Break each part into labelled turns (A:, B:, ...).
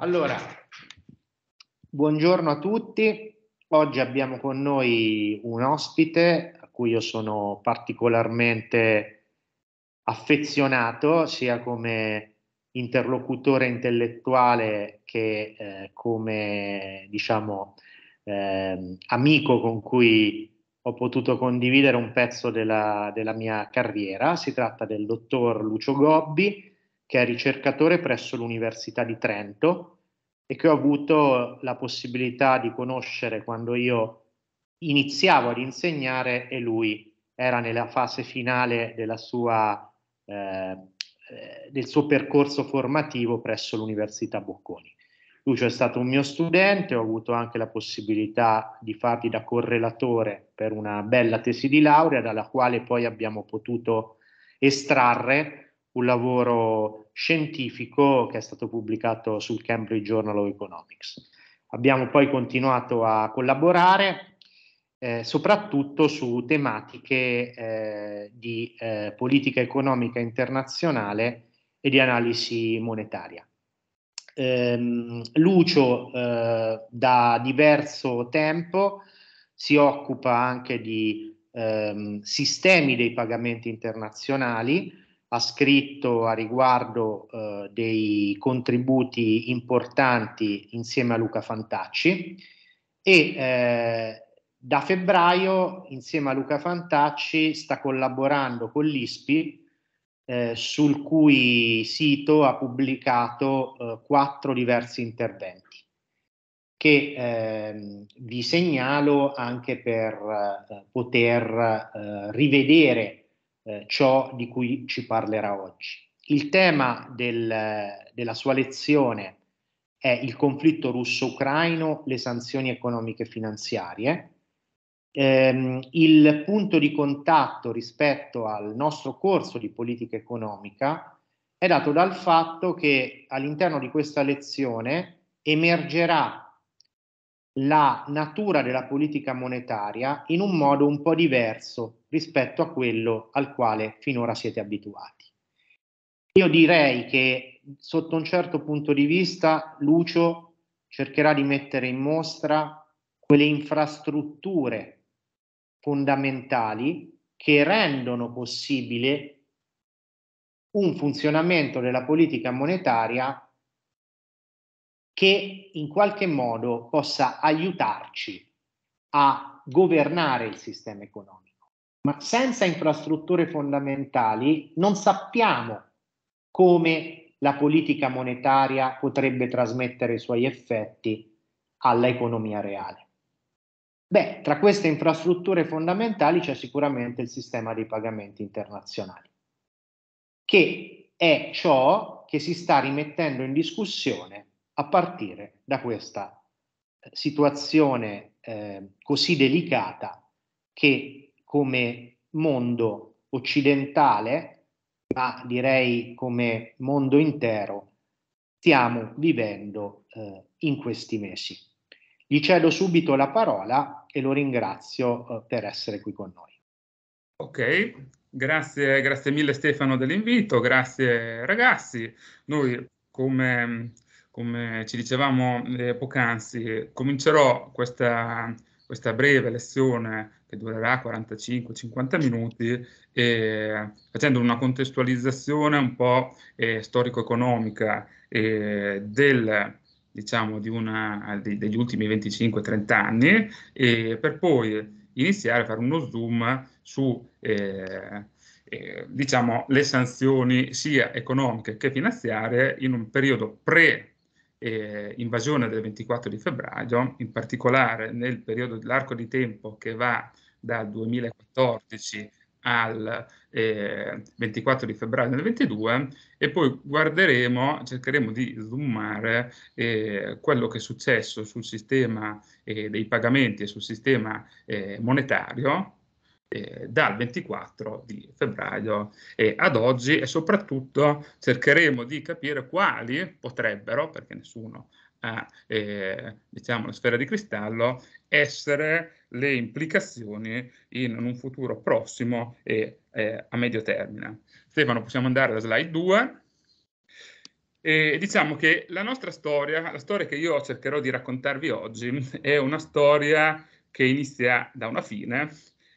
A: Allora, buongiorno a tutti. Oggi abbiamo con noi un ospite a cui io sono particolarmente affezionato, sia come interlocutore intellettuale che eh, come diciamo eh, amico con cui ho potuto condividere un pezzo della, della mia carriera. Si tratta del dottor Lucio Gobbi, che è ricercatore presso l'Università di Trento e che ho avuto la possibilità di conoscere quando io iniziavo ad insegnare e lui era nella fase finale sua, eh, eh, del suo percorso formativo presso l'Università Bocconi. Lucio è stato un mio studente, ho avuto anche la possibilità di fargli da correlatore per una bella tesi di laurea, dalla quale poi abbiamo potuto estrarre un lavoro scientifico che è stato pubblicato sul Cambridge Journal of Economics. Abbiamo poi continuato a collaborare eh, soprattutto su tematiche eh, di eh, politica economica internazionale e di analisi monetaria. Ehm, Lucio eh, da diverso tempo si occupa anche di ehm, sistemi dei pagamenti internazionali, ha scritto a riguardo eh, dei contributi importanti insieme a Luca Fantacci e eh, da febbraio insieme a Luca Fantacci sta collaborando con l'ISPI eh, sul cui sito ha pubblicato eh, quattro diversi interventi che ehm, vi segnalo anche per eh, poter eh, rivedere eh, ciò di cui ci parlerà oggi. Il tema del, della sua lezione è il conflitto russo-ucraino, le sanzioni economiche e finanziarie. Ehm, il punto di contatto rispetto al nostro corso di politica economica è dato dal fatto che all'interno di questa lezione emergerà la natura della politica monetaria in un modo un po' diverso rispetto a quello al quale finora siete abituati. Io direi che sotto un certo punto di vista Lucio cercherà di mettere in mostra quelle infrastrutture fondamentali che rendono possibile un funzionamento della politica monetaria che in qualche modo possa aiutarci a governare il sistema economico. Ma senza infrastrutture fondamentali non sappiamo come la politica monetaria potrebbe trasmettere i suoi effetti all'economia reale. Beh, tra queste infrastrutture fondamentali c'è sicuramente il sistema dei pagamenti internazionali, che è ciò che si sta rimettendo in discussione a partire da questa eh, situazione eh, così delicata che come mondo occidentale, ma direi come mondo intero, stiamo vivendo eh, in questi mesi. Gli cedo subito la parola e lo ringrazio eh, per essere qui con noi.
B: Ok, grazie, grazie mille Stefano dell'invito, grazie ragazzi. Noi come come ci dicevamo eh, poc'anzi, comincerò questa, questa, breve lezione che durerà 45-50 minuti eh, facendo una contestualizzazione un po' eh, storico-economica eh, del diciamo di una, di, degli ultimi 25-30 anni per poi iniziare a fare uno zoom su eh, eh, diciamo, le sanzioni sia economiche che finanziarie in un periodo pre eh, invasione del 24 di febbraio, in particolare nel periodo dell'arco di tempo che va dal 2014 al eh, 24 di febbraio del 22 e poi guarderemo, cercheremo di zoomare eh, quello che è successo sul sistema eh, dei pagamenti e sul sistema eh, monetario eh, dal 24 di febbraio eh, ad oggi e soprattutto cercheremo di capire quali potrebbero, perché nessuno ha eh, diciamo, la sfera di cristallo, essere le implicazioni in un futuro prossimo e eh, a medio termine. Stefano, possiamo andare alla slide 2. E diciamo che la nostra storia, la storia che io cercherò di raccontarvi oggi, è una storia che inizia da una fine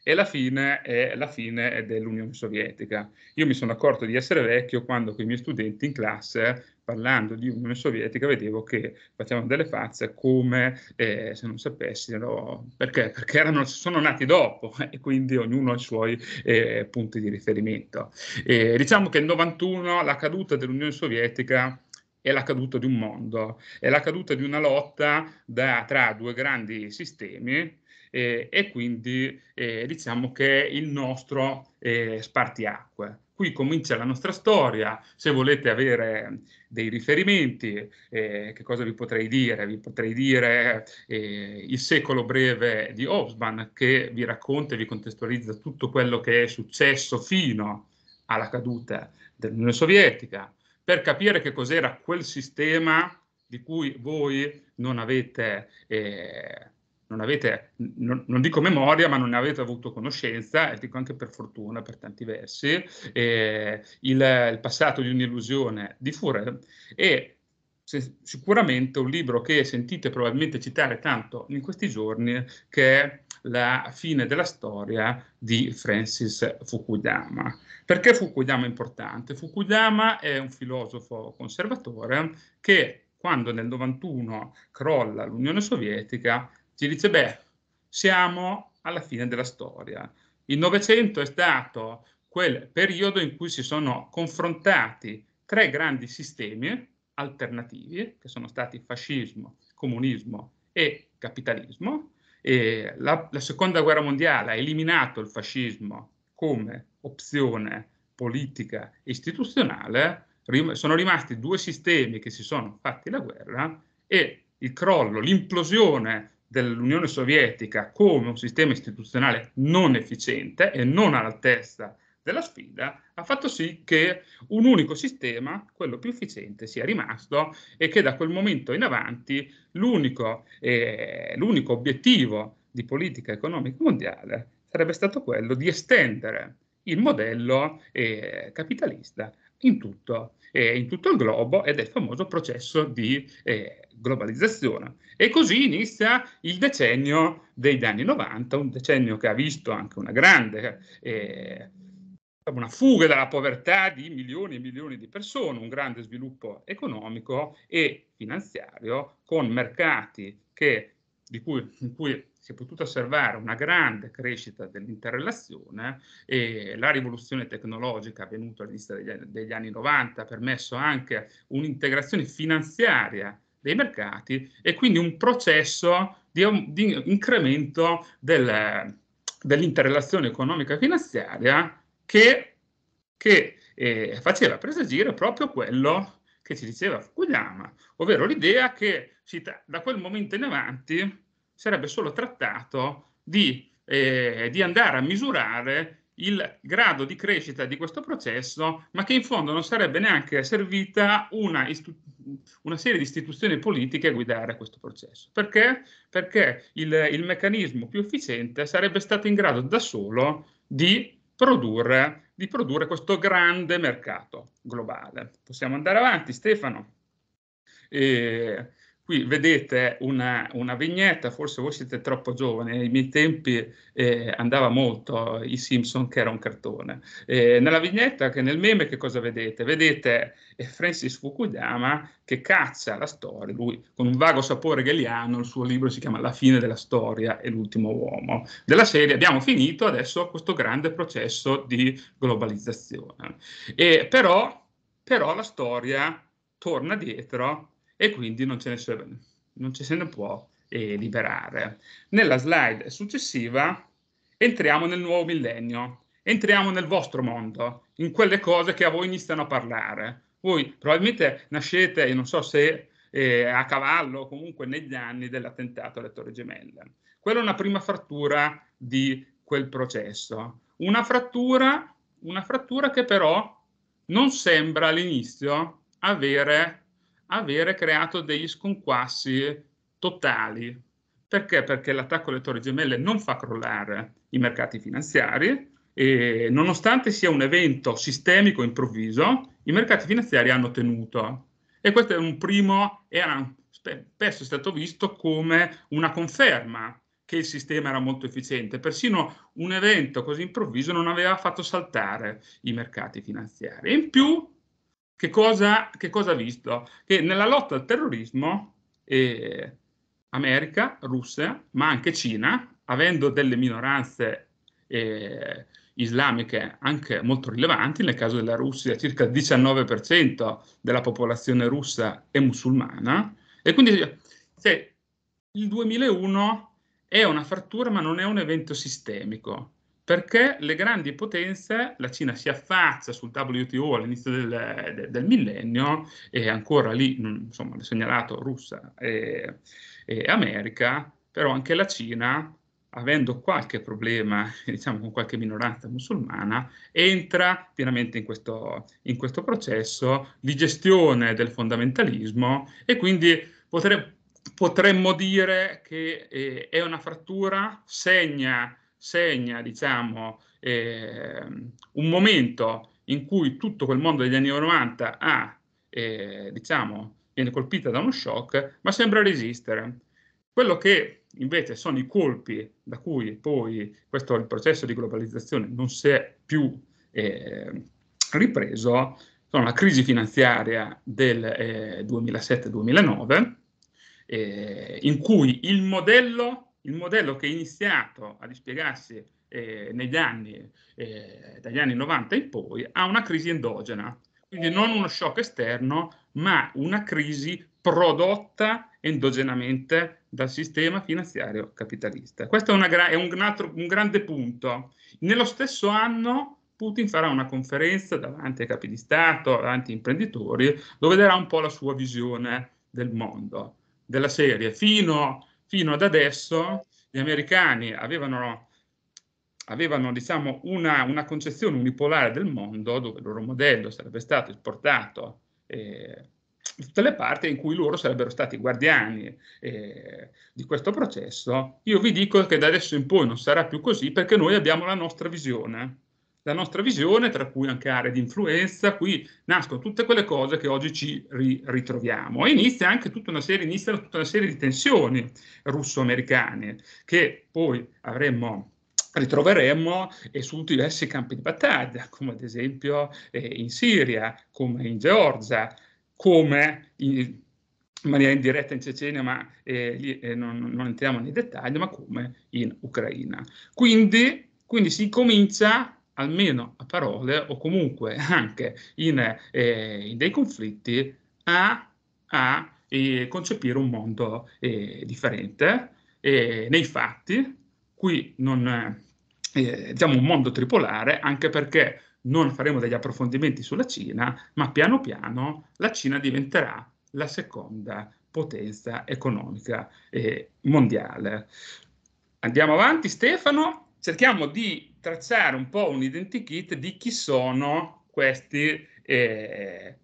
B: e la fine è la fine dell'Unione Sovietica. Io mi sono accorto di essere vecchio quando con i miei studenti in classe, parlando di Unione Sovietica, vedevo che facevano delle pazze come eh, se non sapessero perché, perché erano, sono nati dopo e quindi ognuno ha i suoi eh, punti di riferimento. E diciamo che nel 91, la caduta dell'Unione Sovietica, è la caduta di un mondo, è la caduta di una lotta da, tra due grandi sistemi, eh, e quindi eh, diciamo che è il nostro eh, spartiacque. Qui comincia la nostra storia, se volete avere dei riferimenti, eh, che cosa vi potrei dire? Vi potrei dire eh, il secolo breve di Hobsbawm che vi racconta e vi contestualizza tutto quello che è successo fino alla caduta dell'Unione Sovietica, per capire che cos'era quel sistema di cui voi non avete eh, non avete, non, non, dico memoria, ma non ne avete avuto conoscenza, e dico anche per fortuna per tanti versi, eh, il, il, passato di un'illusione di Fourier e se, sicuramente un libro che sentite probabilmente citare tanto in questi giorni, che è La fine della storia di Francis Fukuyama. Perché Fukuyama è importante? Fukuyama è un filosofo conservatore che quando nel 91 crolla l'Unione Sovietica si dice, beh, siamo alla fine della storia. Il Novecento è stato quel periodo in cui si sono confrontati tre grandi sistemi alternativi, che sono stati fascismo, comunismo e capitalismo. E la, la seconda guerra mondiale ha eliminato il fascismo come opzione politica e istituzionale, rim sono rimasti due sistemi che si sono fatti la guerra e il crollo, l'implosione dell'Unione Sovietica come un sistema istituzionale non efficiente e non all'altezza della sfida, ha fatto sì che un unico sistema, quello più efficiente, sia rimasto e che da quel momento in avanti l'unico, eh, l'unico obiettivo di politica economica mondiale sarebbe stato quello di estendere il modello eh, capitalista in tutto, eh, in tutto, il globo ed è il famoso processo di eh, globalizzazione. E così inizia il decennio degli anni 90, un decennio che ha visto anche una grande, eh, una fuga dalla povertà di milioni e milioni di persone, un grande sviluppo economico e finanziario con mercati che, di cui, in cui si è potuta osservare una grande crescita dell'interrelazione e la rivoluzione tecnologica avvenuta all'inizio degli, anni 90 ha permesso anche un'integrazione finanziaria dei mercati e quindi un processo di, di incremento del, dell'interrelazione economica finanziaria che, che eh, faceva presagire proprio quello che ci diceva Fukuyama, ovvero l'idea che da quel momento in avanti sarebbe solo trattato di, eh, di andare a misurare il grado di crescita di questo processo, ma che in fondo non sarebbe neanche servita una, una serie di istituzioni politiche a guidare questo processo. Perché? Perché il, il meccanismo più efficiente sarebbe stato in grado da solo di produrre, di produrre questo grande mercato globale. Possiamo andare avanti, Stefano. E Qui vedete una, una, vignetta, forse voi siete troppo giovani, ai miei tempi eh, andava molto i Simpson che era un cartone. Eh, nella vignetta, che nel meme, che cosa vedete? Vedete eh, Francis Fukuyama che caccia la storia, lui con un vago sapore galiano, il suo libro si chiama La fine della storia e l'ultimo uomo. Della serie abbiamo finito adesso questo grande processo di globalizzazione. E però, però la storia torna dietro e quindi non, se, non ce se ne può eh, liberare. Nella slide successiva entriamo nel nuovo millennio, entriamo nel vostro mondo, in quelle cose che a voi iniziano a parlare. Voi probabilmente nascete, non so se eh, a cavallo o comunque negli anni dell'attentato alle Torri Gemelle. Quella è una prima frattura di quel processo. Una frattura, una frattura che però non sembra all'inizio avere avere creato degli sconquassi totali. Perché? Perché l'attacco alle torri gemelle non fa crollare i mercati finanziari e nonostante sia un evento sistemico improvviso, i mercati finanziari hanno tenuto. E questo è un primo, era spesso stato visto come una conferma che il sistema era molto efficiente. Persino un evento così improvviso non aveva fatto saltare i mercati finanziari. in più che cosa, che cosa ha visto? Che nella lotta al terrorismo eh, America, Russia, ma anche Cina, avendo delle minoranze eh, islamiche anche molto rilevanti, nel caso della Russia circa il 19% della popolazione russa è musulmana, e quindi cioè, il 2001 è una frattura ma non è un evento sistemico perché le grandi potenze, la Cina si affaccia sul WTO all'inizio del, del, del millennio e ancora lì, insomma, l'ho segnalato Russia e, e, America, però anche la Cina, avendo qualche problema, diciamo con qualche minoranza musulmana, entra pienamente in questo, in questo processo di gestione del fondamentalismo e quindi potre, potremmo dire che eh, è una frattura, segna segna diciamo, eh, un momento in cui tutto quel mondo degli anni 90 ha, eh, diciamo, viene colpito da uno shock, ma sembra resistere. Quello che invece sono i colpi da cui poi questo il processo di globalizzazione non si è più eh, ripreso, sono la crisi finanziaria del eh, 2007-2009, eh, in cui il modello il modello che è iniziato a dispiegarsi eh, negli anni, eh, dagli anni 90 in poi, ha una crisi endogena, quindi non uno shock esterno, ma una crisi prodotta endogenamente dal sistema finanziario capitalista. Questo è, gra- è un, altro, un grande punto. Nello stesso anno Putin farà una conferenza davanti ai capi di Stato, davanti agli imprenditori, dove darà un po' la sua visione del mondo, della serie, fino a fino ad adesso gli americani avevano, avevano diciamo, una, una, concezione unipolare del mondo dove il loro modello sarebbe stato esportato eh, in tutte le parti in cui loro sarebbero stati guardiani eh, di questo processo. Io vi dico che da adesso in poi non sarà più così perché noi abbiamo la nostra visione la nostra visione, tra cui anche aree di influenza, qui nascono tutte quelle cose che oggi ci ri ritroviamo. E inizia anche tutta una serie, iniziano tutta una serie di tensioni russo-americane che poi avremmo ritroveremmo eh, su diversi campi di battaglia, come ad esempio eh, in Siria, come in Georgia, come in, in maniera indiretta in Cecenia, ma eh, lì eh, non, non, entriamo nei dettagli, ma come in Ucraina. Quindi, quindi si comincia almeno a parole o comunque anche in, eh, in dei conflitti a, a eh, concepire un mondo eh, differente nei fatti qui non diciamo un mondo tripolare anche perché non faremo degli approfondimenti sulla Cina ma piano piano la Cina diventerà la seconda potenza economica eh, mondiale andiamo avanti Stefano cerchiamo di tracciare un po' un identikit di chi sono questi, eh,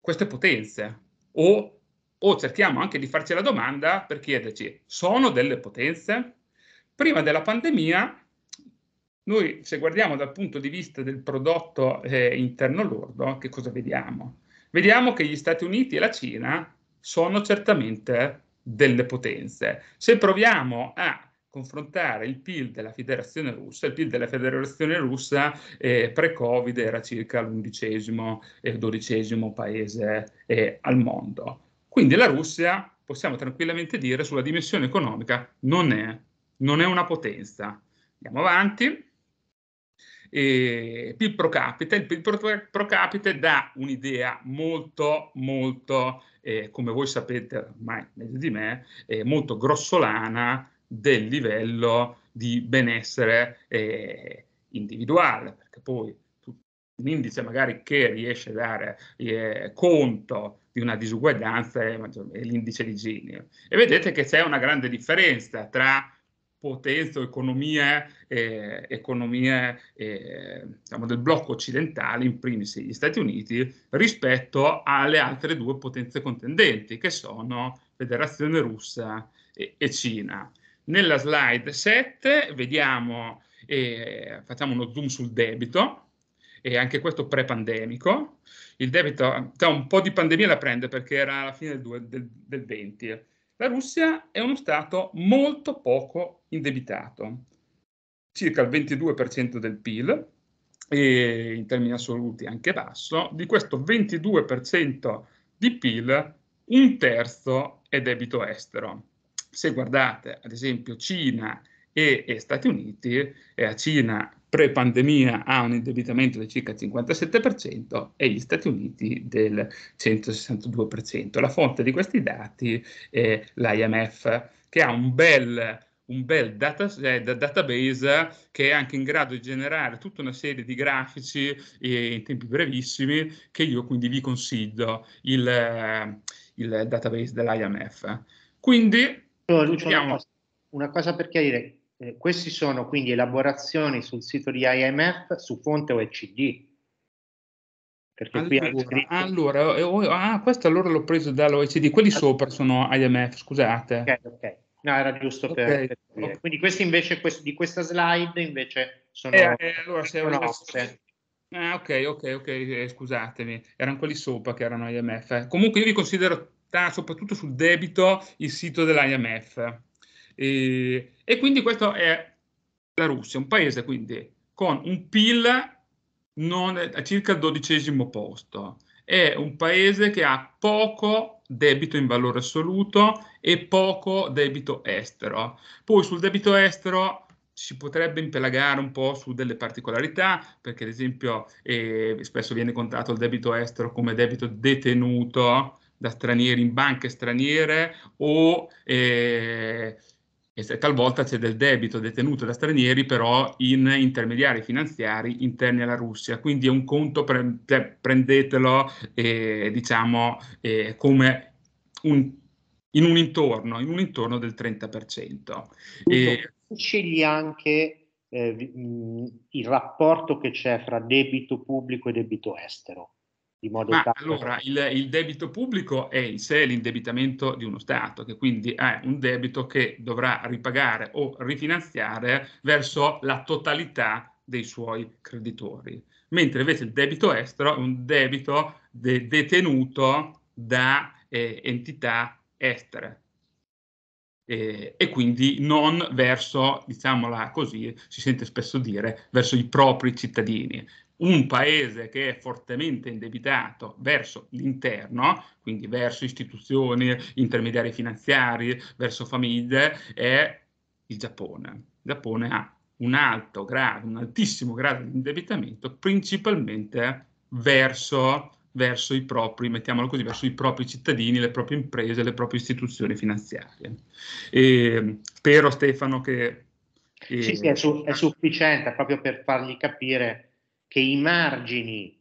B: queste potenze o, o cerchiamo anche di farci la domanda per chiederci sono delle potenze? Prima della pandemia noi se guardiamo dal punto di vista del prodotto eh, interno lordo, che cosa vediamo? Vediamo che gli Stati Uniti e la Cina sono certamente delle potenze. Se proviamo a confrontare il PIL della federazione russa, il PIL della federazione russa eh, pre-Covid era circa l'undicesimo e eh, dodicesimo paese eh, al mondo. Quindi la Russia, possiamo tranquillamente dire, sulla dimensione economica non è, non è una potenza. Andiamo avanti. E PIL pro capite, il PIL pro, capite dà un'idea molto, molto, eh, come voi sapete ormai meglio di me, eh, molto grossolana del livello di benessere eh, individuale, perché poi un indice magari che riesce a dare eh, conto di una disuguaglianza è, è l'indice di Gini. E vedete che c'è una grande differenza tra potenza o economie, eh, economie eh, diciamo del blocco occidentale, in primis gli Stati Uniti, rispetto alle altre due potenze contendenti, che sono Federazione Russa e, e Cina. Nella slide 7 vediamo, eh, facciamo uno zoom sul debito, e anche questo pre-pandemico. Il debito, da un po' di pandemia la prende perché era alla fine del, 2, del, del 20. La Russia è uno Stato molto poco indebitato, circa il 22% del PIL, e in termini assoluti anche basso, di questo 22% di PIL un terzo è debito estero se guardate ad esempio Cina e, e Stati Uniti, eh, Cina pre-pandemia ha un indebitamento del circa 57% e gli Stati Uniti del 162%. La fonte di questi dati è l'IMF, che ha un bel, un bel data, eh, database che è anche in grado di generare tutta una serie di grafici eh, in tempi brevissimi, che io quindi vi consiglio il, il database dell'IMF. Quindi
A: una, una cosa per chiarire, eh, queste sono quindi elaborazioni sul sito di IMF su fonte OECD.
B: Perché allora, qui scritto... allora eh, oh, ah, questo allora l'ho preso dall'OECD, quelli allora. Ah. sopra sono IMF, scusate. Ok, ok. No, era giusto okay. per okay.
A: Quindi questi invece, questi, di questa slide invece sono... Eh, eh,
B: allora se sono Ah, ok, ok, ok, eh, scusatemi. Erano quelli sopra che erano IMF. Comunque io vi considero soprattutto sul debito il sito dell'IMF. E, e quindi questo è la Russia, un paese quindi con un PIL non, a circa il dodicesimo posto. È un paese che ha poco debito in valore assoluto e poco debito estero. Poi sul debito estero si potrebbe impelagare un po' su delle particolarità, perché ad esempio eh, spesso viene contato il debito estero come debito detenuto, da stranieri in banche straniere o eh, talvolta c'è del debito detenuto da stranieri però in intermediari finanziari interni alla Russia, quindi è un conto, pre- cioè, prendetelo eh, diciamo eh, come un, in, un intorno, in un intorno del 30%. E...
A: Scegli anche eh, il rapporto che c'è fra debito pubblico e debito estero in modo Ma tale... allora,
B: il, il, debito pubblico è in sé l'indebitamento di uno Stato, che quindi è un debito che dovrà ripagare o rifinanziare verso la totalità dei suoi creditori. Mentre invece il debito estero è un debito de- detenuto da eh, entità estere, eh, e quindi non verso, diciamola così, si sente spesso dire, verso i propri cittadini un paese che è fortemente indebitato verso l'interno, quindi verso istituzioni, intermediari finanziari, verso famiglie, è il Giappone. Il Giappone ha un alto grado, un altissimo grado di indebitamento, principalmente verso, verso i propri, mettiamolo così, verso i propri cittadini, le proprie imprese, le proprie istituzioni finanziarie. E spero Stefano che... Eh, sì, sì, è,
A: su, è sufficiente proprio per fargli capire che i margini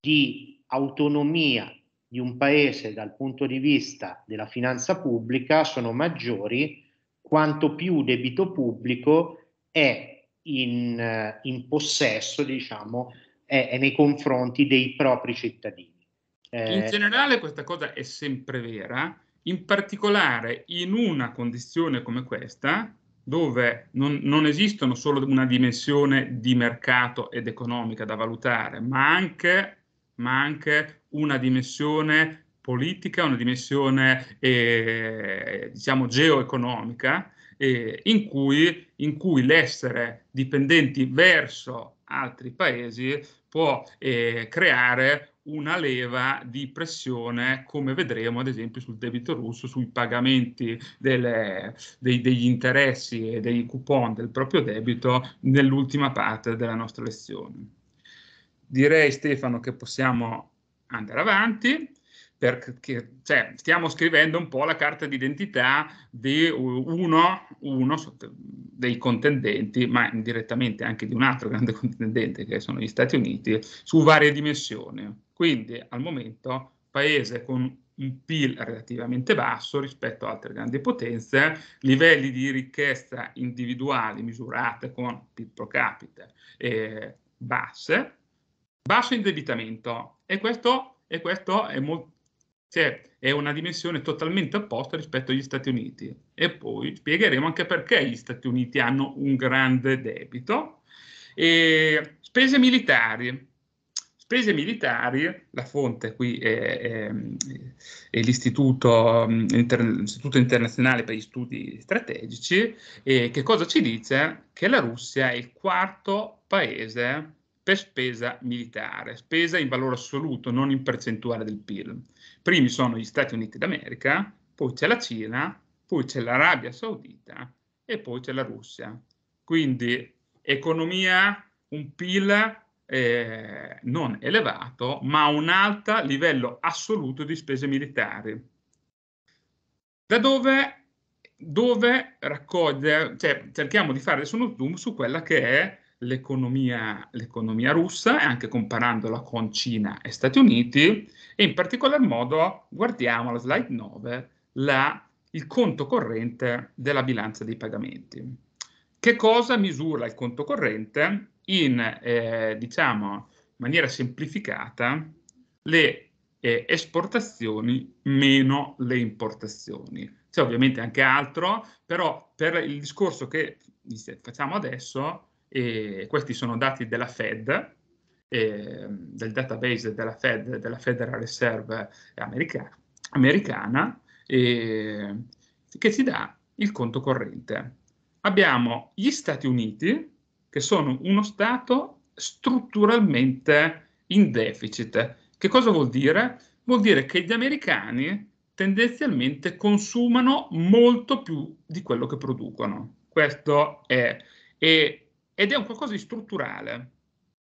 A: di autonomia di un paese dal punto di vista della finanza pubblica sono maggiori quanto più debito pubblico è in, eh, in possesso, diciamo, è, è nei confronti dei propri cittadini.
B: Eh, in generale questa cosa è sempre vera, in particolare in una condizione come questa, dove non, non esistono solo una dimensione di mercato ed economica da valutare, ma anche, ma anche una dimensione politica, una dimensione eh, diciamo geoeconomica, eh, in, cui, in cui l'essere dipendenti verso altri paesi può eh, creare una leva di pressione, come vedremo ad esempio sul debito russo, sui pagamenti delle, dei, degli interessi e dei coupon del proprio debito nell'ultima parte della nostra lezione. Direi Stefano che possiamo andare avanti perché cioè, stiamo scrivendo un po' la carta d'identità di uno, uno, dei contendenti, ma indirettamente anche di un altro grande contendente che sono gli Stati Uniti, su varie dimensioni. Quindi al momento paese con un PIL relativamente basso rispetto ad altre grandi potenze, livelli di ricchezza individuali misurate con PIL pro capite eh, basse, basso indebitamento e questo, e questo è molto cioè è una dimensione totalmente opposta rispetto agli Stati Uniti. E poi spiegheremo anche perché gli Stati Uniti hanno un grande debito. E spese militari. Spese militari, la fonte qui è, è, è l'Istituto, ehm, l'Istituto Internazionale per gli Studi Strategici, e che cosa ci dice? Che la Russia è il quarto paese per spesa militare, spesa in valore assoluto, non in percentuale del PIL. Primi sono gli Stati Uniti d'America, poi c'è la Cina, poi c'è l'Arabia Saudita e poi c'è la Russia. Quindi economia, un PIL eh, non elevato, ma un alto livello assoluto di spese militari. Da dove, dove raccogliere, cioè cerchiamo di fare uno zoom su quella che è l'economia, l'economia russa, anche comparandola con Cina e Stati Uniti, e in particolar modo guardiamo la slide 9 la, il conto corrente della bilancia dei pagamenti. Che cosa misura il conto corrente? In, eh, diciamo, maniera semplificata, le eh, esportazioni meno le importazioni. C'è ovviamente anche altro, però per il discorso che facciamo adesso, e questi sono dati della Fed, eh, del database della Fed, della Federal Reserve america, americana, eh, che ci dà il conto corrente. Abbiamo gli Stati Uniti, che sono uno Stato strutturalmente in deficit. Che cosa vuol dire? Vuol dire che gli americani tendenzialmente consumano molto più di quello che producono. Questo è, e ed è un qualcosa di strutturale.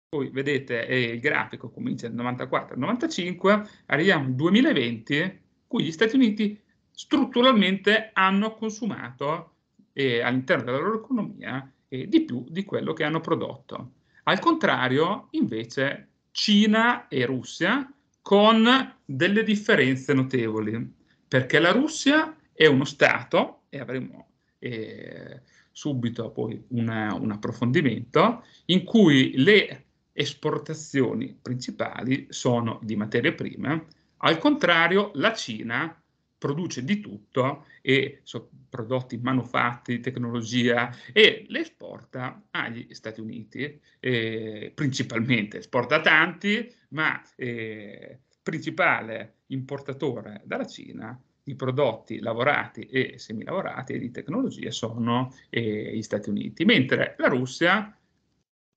B: Poi vedete eh, il grafico comincia nel 94 95, arriviamo al 2020, cui gli Stati Uniti strutturalmente hanno consumato eh, all'interno della loro economia eh, di più di quello che hanno prodotto. Al contrario, invece, Cina e Russia con delle differenze notevoli, perché la Russia è uno Stato, e avremo eh, subito poi una, un approfondimento in cui le esportazioni principali sono di materie prime, al contrario la Cina produce di tutto e so, prodotti manufatti, tecnologia e le esporta agli Stati Uniti, eh, principalmente esporta tanti, ma eh, principale importatore dalla Cina di prodotti lavorati e semilavorati e di tecnologie sono eh, gli Stati Uniti, mentre la Russia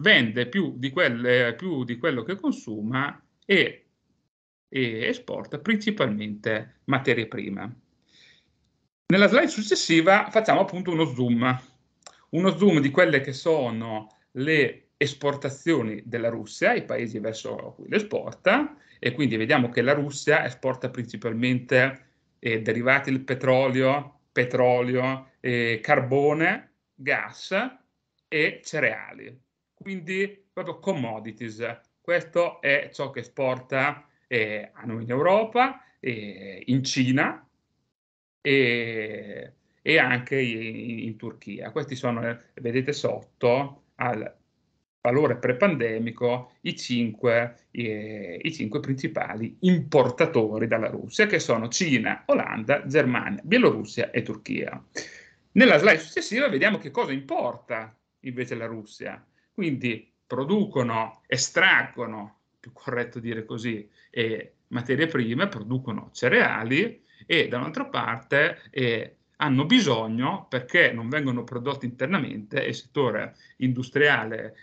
B: vende più di, quelle, più di quello che consuma e, e esporta principalmente materie prime. Nella slide successiva facciamo appunto uno zoom, uno zoom di quelle che sono le esportazioni della Russia, i paesi verso cui le esporta, e quindi vediamo che la Russia esporta principalmente eh, derivati del petrolio, petrolio, eh, carbone, gas e cereali. Quindi proprio commodities. Questo è ciò che esporta eh, a noi in Europa, in Cina e, anche in, in, Turchia. Questi sono, vedete sotto, al valore prepandemico i cinque, eh, i cinque principali importatori dalla Russia, che sono Cina, Olanda, Germania, Bielorussia e Turchia. Nella slide successiva vediamo che cosa importa invece la Russia. Quindi producono, estraggono, più corretto dire così, eh, materie prime, producono cereali e da un'altra parte eh, hanno bisogno perché non vengono prodotti internamente e il settore industriale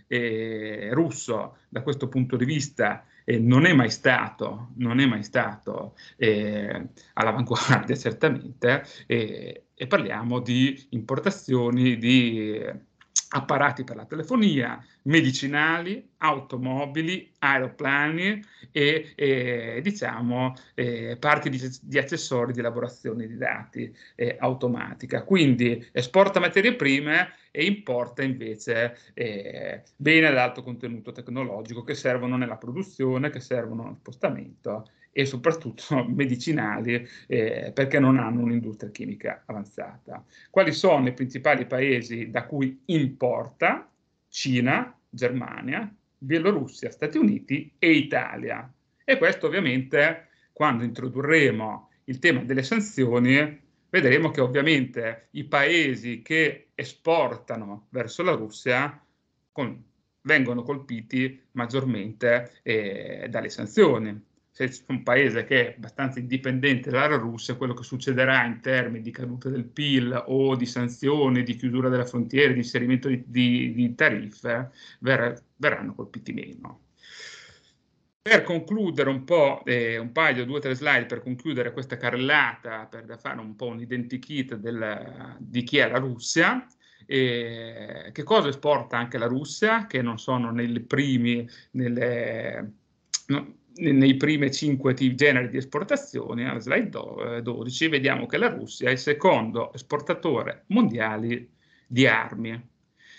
B: russo da questo punto di vista eh, non è mai stato, è mai stato eh, all'avanguardia certamente eh, e parliamo di importazioni di apparati per la telefonia, medicinali, automobili, aeroplani e, e diciamo eh, parti di, di, accessori di elaborazione di dati eh, automatica. Quindi esporta materie prime e importa invece eh, bene ad alto contenuto tecnologico che servono nella produzione, che servono nello spostamento e soprattutto medicinali eh, perché non hanno un'industria chimica avanzata. Quali sono i principali paesi da cui importa? Cina, Germania, Bielorussia, Stati Uniti e Italia. E questo ovviamente quando introdurremo il tema delle sanzioni vedremo che ovviamente i paesi che esportano verso la Russia con, vengono colpiti maggiormente eh, dalle sanzioni se c'è un paese che è abbastanza indipendente dalla Russia, quello che succederà in termini di caduta del PIL o di sanzioni, di chiusura della frontiera, di inserimento di, di, di tariffe, ver, verranno colpiti meno. Per concludere un po', eh, un paio, due o tre slide per concludere questa carrellata, per fare un po' un identikit della, di chi è la Russia, e eh, che cosa esporta anche la Russia, che non sono nei primi, nelle, no, nei primi cinque generi di esportazione, alla slide 12, eh, vediamo che la Russia è il secondo esportatore mondiale di armi.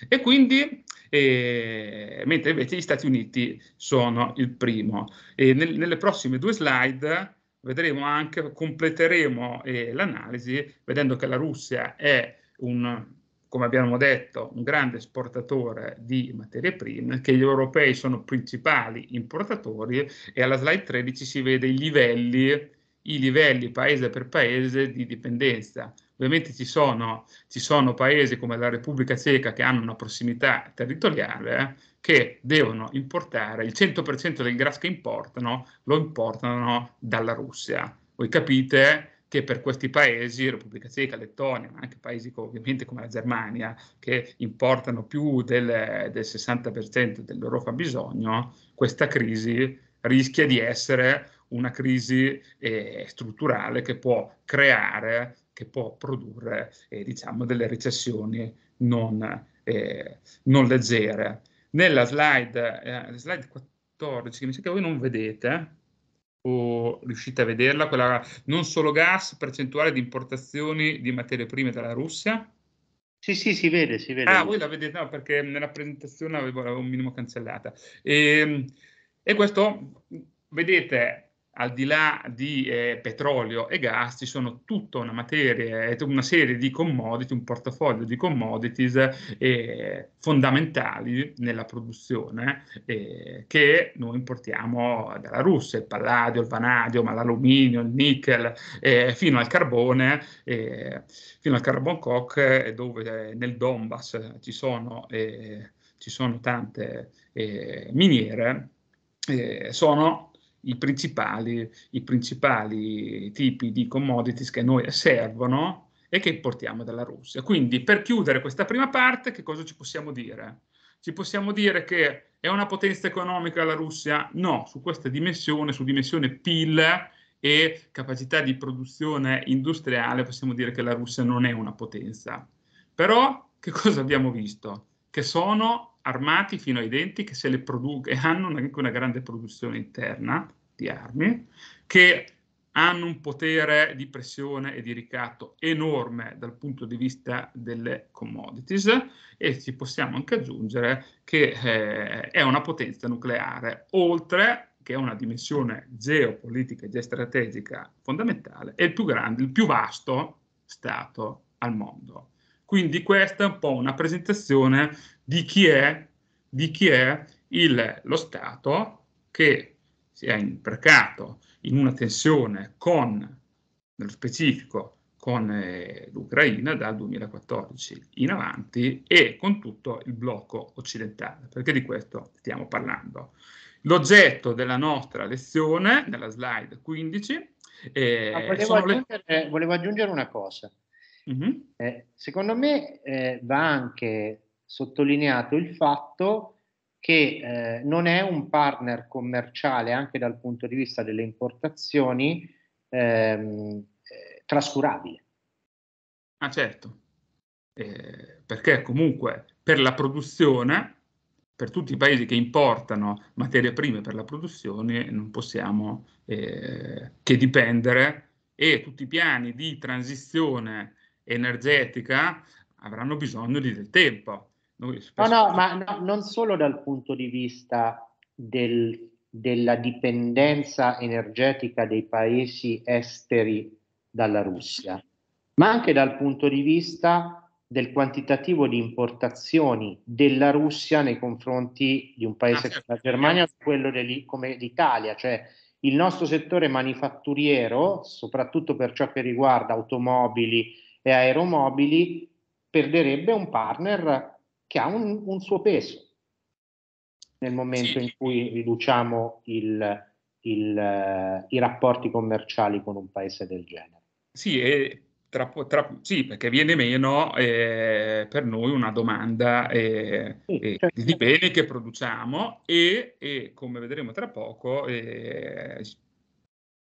B: E quindi, eh, mentre invece gli Stati Uniti sono il primo. E nel, nelle prossime due slide vedremo anche, completeremo eh, l'analisi vedendo che la Russia è un come abbiamo detto, un grande esportatore di materie prime, che gli europei sono principali importatori e alla slide 13 si vede i livelli, i livelli paese per paese di dipendenza. Ovviamente ci sono, ci sono paesi come la Repubblica Ceca che hanno una prossimità territoriale che devono importare il 100% del gas che importano, lo importano dalla Russia. Voi capite che per questi paesi, Repubblica Ceca, Lettonia, ma anche paesi ovviamente come la Germania, che importano più del, del 60% del loro fabbisogno, questa crisi rischia di essere una crisi eh, strutturale che può creare, che può produrre eh, diciamo, delle recessioni non, eh, non leggere. Nella slide, eh, slide 14, che mi sa che voi non vedete, o riuscite a vederla, quella non solo gas, percentuale di importazioni di materie prime dalla Russia? Sì, sì, si vede, si vede. Ah, voi la vedete, no, perché nella presentazione l'avevo un minimo cancellata. E, ehm, e questo, vedete, al di là di eh, petrolio e gas, ci sono tutta una, materia, eh, una serie di commodity, un portafoglio di commodities eh, fondamentali nella produzione eh, che noi importiamo dalla Russia, il palladio, il vanadio, ma l'alluminio, il nickel, eh, fino al carbone, eh, fino al carbon coke, dove nel Donbass ci sono, ci sono tante miniere, sono i principali, i principali tipi di commodities che noi servono e che importiamo dalla Russia. Quindi per chiudere questa prima parte, che cosa ci possiamo dire? Ci possiamo dire che è una potenza economica la Russia? No, su questa dimensione, su dimensione PIL e capacità di produzione industriale, possiamo dire che la Russia non è una potenza. Però che cosa abbiamo visto? Che sono armati fino ai denti che se le producono e hanno anche una grande produzione interna di armi, che hanno un potere di pressione e di ricatto enorme dal punto di vista delle commodities e ci possiamo anche aggiungere che eh, è una potenza nucleare, oltre che è una dimensione geopolitica e geostrategica fondamentale, è il più grande, il più vasto Stato al mondo. Quindi questa è un po' una presentazione di chi è, di chi è il, lo Stato che si è imprecato in una tensione con, nello specifico, con eh, l'Ucraina dal 2014 in avanti e con tutto il blocco occidentale, perché di questo stiamo parlando. L'oggetto della nostra lezione, nella slide 15, eh, volevo, aggiungere, le... volevo, aggiungere, una cosa. Mm-hmm.
A: Eh, secondo me eh, va anche sottolineato il fatto che eh, non è un partner commerciale anche dal punto di vista delle importazioni
B: ehm, eh, trascurabile. Ah certo, eh, perché comunque per la produzione, per tutti i paesi che importano materie prime per la produzione, non possiamo eh, che dipendere e tutti i piani di transizione energetica avranno bisogno di del tempo noi spesso... No, no, ma
A: no, non solo dal punto di vista del, della dipendenza energetica dei paesi esteri dalla Russia, ma anche dal punto di vista del quantitativo di importazioni della Russia nei confronti di un paese ah, come la Germania o quello degli, come l'Italia, cioè il nostro settore manifatturiero, soprattutto per ciò che riguarda automobili e aeromobili, perderebbe un partner che ha un, un suo peso nel momento in cui riduciamo il, il, i rapporti commerciali con un paese del genere.
B: Sì, e tra, tra, sì, perché viene meno eh, per noi una domanda eh, sì, eh, certo. di beni che produciamo e, e come vedremo tra poco, eh,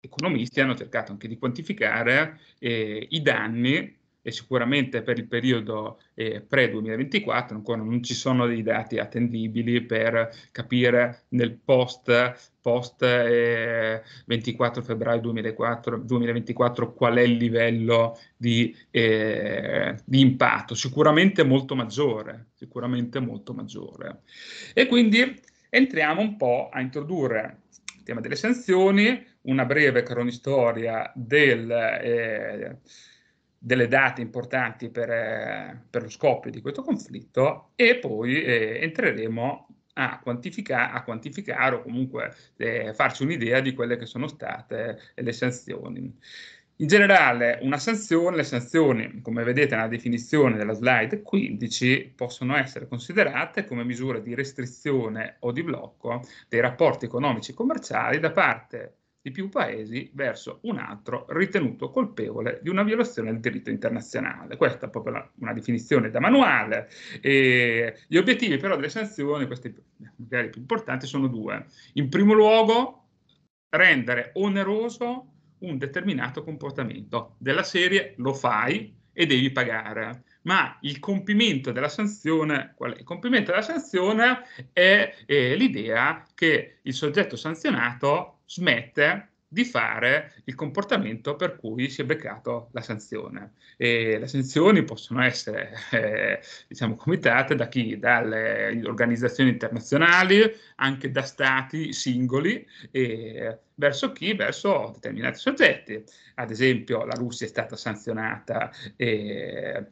B: economisti hanno cercato anche di quantificare eh, i danni e sicuramente per il periodo eh, pre-2024 ancora non ci sono dei dati attendibili per capire nel post, post eh, 24 febbraio 2004, 2024 qual è il livello di, eh, di impatto, sicuramente molto maggiore, sicuramente molto maggiore. E quindi entriamo un po' a introdurre il tema delle sanzioni, una breve cronistoria del eh, delle date importanti per, eh, per, lo scoppio di questo conflitto e poi eh, entreremo a, quantifica- a, quantificare o comunque eh, farci un'idea di quelle che sono state le sanzioni. In generale, una sanzione, le sanzioni, come vedete nella definizione della slide 15, possono essere considerate come misure di restrizione o di blocco dei rapporti economici e commerciali da parte di più paesi verso un altro ritenuto colpevole di una violazione del diritto internazionale. Questa è proprio la, una definizione da manuale. E gli obiettivi però delle sanzioni, queste magari più importanti, sono due. In primo luogo, rendere oneroso un determinato comportamento della serie lo fai e devi pagare ma il compimento della sanzione, qual è? Il compimento della sanzione è, è l'idea che il soggetto sanzionato smette di fare il comportamento per cui si è beccato la sanzione. E le sanzioni possono essere eh, diciamo, comitate da chi? Dalle organizzazioni internazionali, anche da stati singoli, e verso chi? Verso determinati soggetti. Ad esempio la Russia è stata sanzionata eh,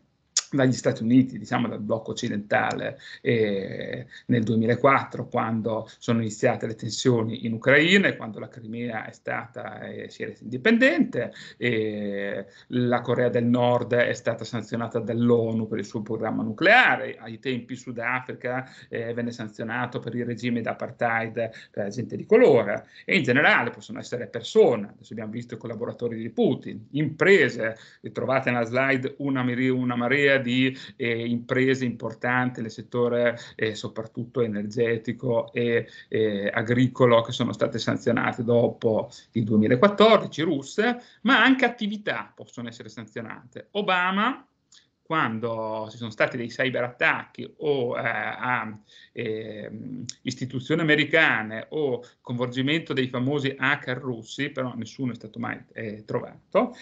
B: dagli Stati Uniti, diciamo dal blocco occidentale eh, nel 2004, quando sono iniziate le tensioni in Ucraina e quando la Crimea è stata eh, si è resa indipendente, eh, la Corea del Nord è stata sanzionata dall'ONU per il suo programma nucleare, ai tempi Sudafrica eh, venne sanzionato per il regime d'apartheid per la gente di colore e in generale possono essere persone, adesso abbiamo visto i collaboratori di Putin, imprese, trovate nella slide una, una marea categoria di eh, imprese importanti nel settore eh, soprattutto energetico e eh, agricolo che sono state sanzionate dopo il 2014, russe, ma anche attività possono essere sanzionate. Obama quando ci sono stati dei cyberattacchi o eh, a eh, istituzioni americane o coinvolgimento dei famosi hacker russi, però nessuno è stato mai eh, trovato,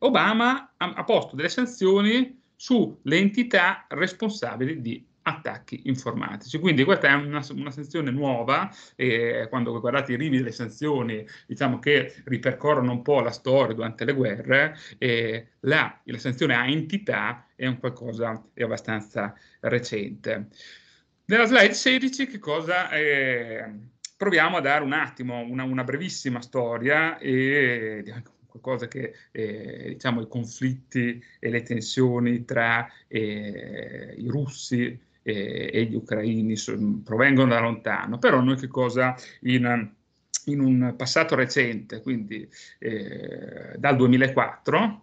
B: Obama ha, ha, posto delle sanzioni sulle entità responsabili di attacchi informatici. Quindi questa è una, una sanzione nuova, eh, quando guardate i rivi delle sanzioni diciamo che ripercorrono un po' la storia durante le guerre, eh, la, la, sanzione a entità è un qualcosa è abbastanza recente. Nella slide 16 che cosa... Eh, proviamo a dare un attimo una, una brevissima storia e qualcosa che eh, diciamo, i conflitti e le tensioni tra eh, i russi e, e gli ucraini so, provengono da lontano, però noi che cosa in, in un passato recente, quindi eh, dal 2004,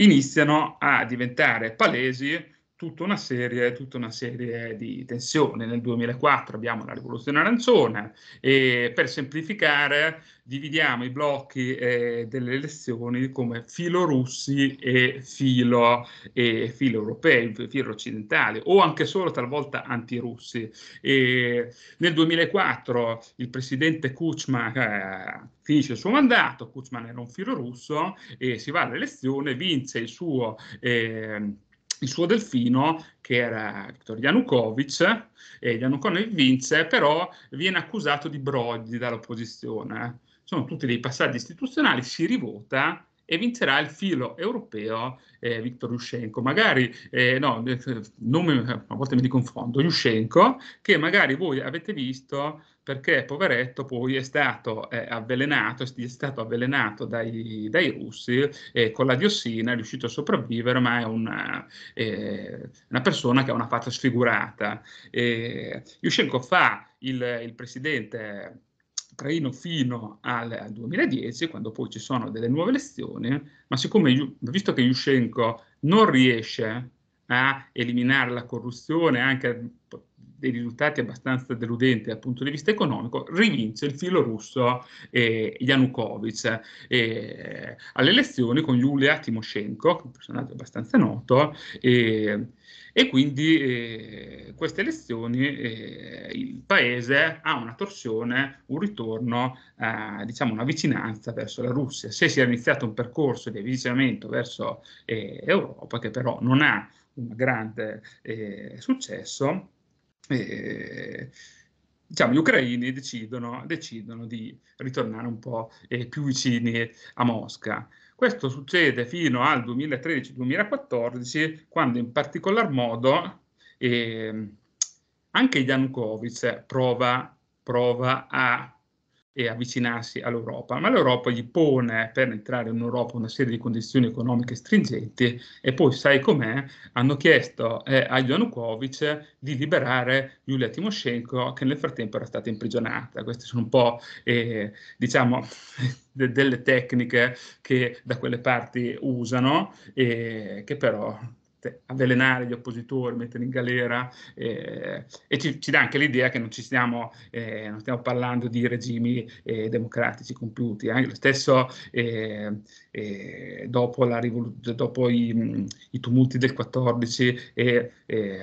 B: iniziano a diventare palesi tutta una serie, tutta una serie di tensioni. Nel 2004 abbiamo la rivoluzione arancione e per semplificare dividiamo i blocchi eh, delle elezioni come filo russi e filo, e filo, europei, filo occidentali o anche solo talvolta antirussi. E nel 2004 il presidente Kuchma eh, finisce il suo mandato, Kuchman era un filo russo e si va all'elezione, vince il suo... Eh, il suo delfino, che era Viktor Yanukovych, e Yanukovych vince, però viene accusato di brogli dall'opposizione. Sono tutti dei passaggi istituzionali, si rivota e vincerà il filo europeo eh, Viktor Yushchenko. Magari, eh, no, eh, nome, eh, a volte mi riconfondo, Yushchenko, che magari voi avete visto perché poveretto poi è stato eh, avvelenato, è stato avvelenato dai, dai russi eh, con la diossina, è riuscito a sopravvivere, ma è una, eh, una persona che ha una faccia sfigurata. Eh, Yushchenko fa il, il presidente ucraino fino al 2010, quando poi ci sono delle nuove elezioni, ma siccome, visto che Yushchenko non riesce a eliminare la corruzione, anche dei risultati abbastanza deludenti dal punto di vista economico, rivince il filo russo eh, Yanukovych eh, alle elezioni con Yulia Timoshenko, un personaggio abbastanza noto, eh, e quindi eh, queste elezioni eh, il paese ha una torsione, un ritorno, eh, diciamo una vicinanza verso la Russia. Se si era iniziato un percorso di avvicinamento verso eh, Europa, che però non ha un grande eh, successo, eh, diciamo, gli ucraini decidono, decidono, di ritornare un po' eh, più vicini a Mosca. Questo succede fino al 2013-2014, quando in particolar modo eh, anche Yanukovych prova, prova a e avvicinarsi all'Europa, ma l'Europa gli pone per entrare in Europa una serie di condizioni economiche stringenti e poi, sai com'è, hanno chiesto eh, a Yanukovych di liberare Yulia Timoshenko che nel frattempo era stata imprigionata. Queste sono un po', eh, diciamo, de- delle tecniche che da quelle parti usano e eh, che però avvelenare gli oppositori, mettere in galera eh, e ci, ci, dà anche l'idea che non, ci stiamo, eh, non stiamo parlando di regimi eh, democratici compiuti. Eh. Lo stesso eh, eh, dopo, rivol- dopo i, i, tumulti del 14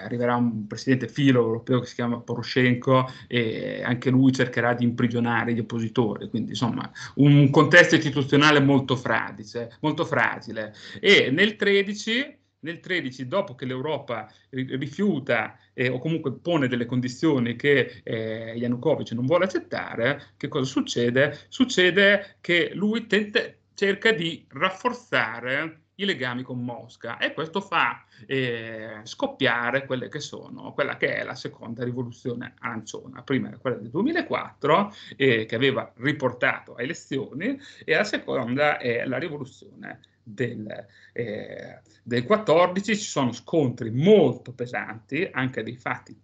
B: arriverà un presidente filo europeo che si chiama Poroshenko e anche lui cercherà di imprigionare gli oppositori, quindi insomma un contesto istituzionale molto fradice, molto fragile. E nel 13 nel 13, dopo che l'Europa rifiuta eh, o comunque pone delle condizioni che eh, Yanukovych non vuole accettare, che cosa succede? Succede che lui tente, cerca di rafforzare i legami con Mosca e questo fa eh, scoppiare quelle che sono, quella che è la seconda rivoluzione arancione. Prima era quella del 2004 eh, che aveva riportato a elezioni e la seconda è la rivoluzione del, eh, del 14. Ci sono scontri molto pesanti, anche dei fatti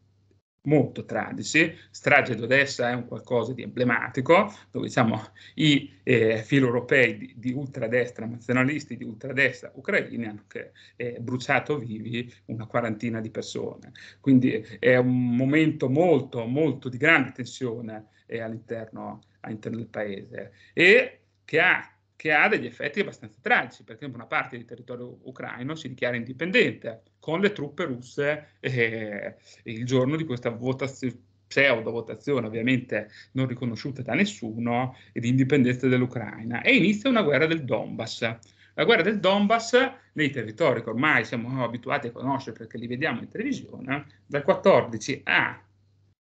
B: molto tragici. Strage d'Odessa è un qualcosa di emblematico, dove diciamo, i eh, filo-europei di, di, ultradestra, nazionalisti di ultradestra ucraini hanno eh, bruciato vivi una quarantina di persone. Quindi è un momento molto, molto di grande tensione eh, all'interno, all'interno del paese e che ha che ha degli effetti abbastanza tragici, perché una parte del territorio ucraino si dichiara indipendente con le truppe russe eh, il giorno di questa votazione, pseudo votazione ovviamente non riconosciuta da nessuno, e di indipendenza dell'Ucraina e inizia una guerra del Donbass. La guerra del Donbass, nei territori che ormai siamo abituati a conoscere perché li vediamo in televisione, dal 14 a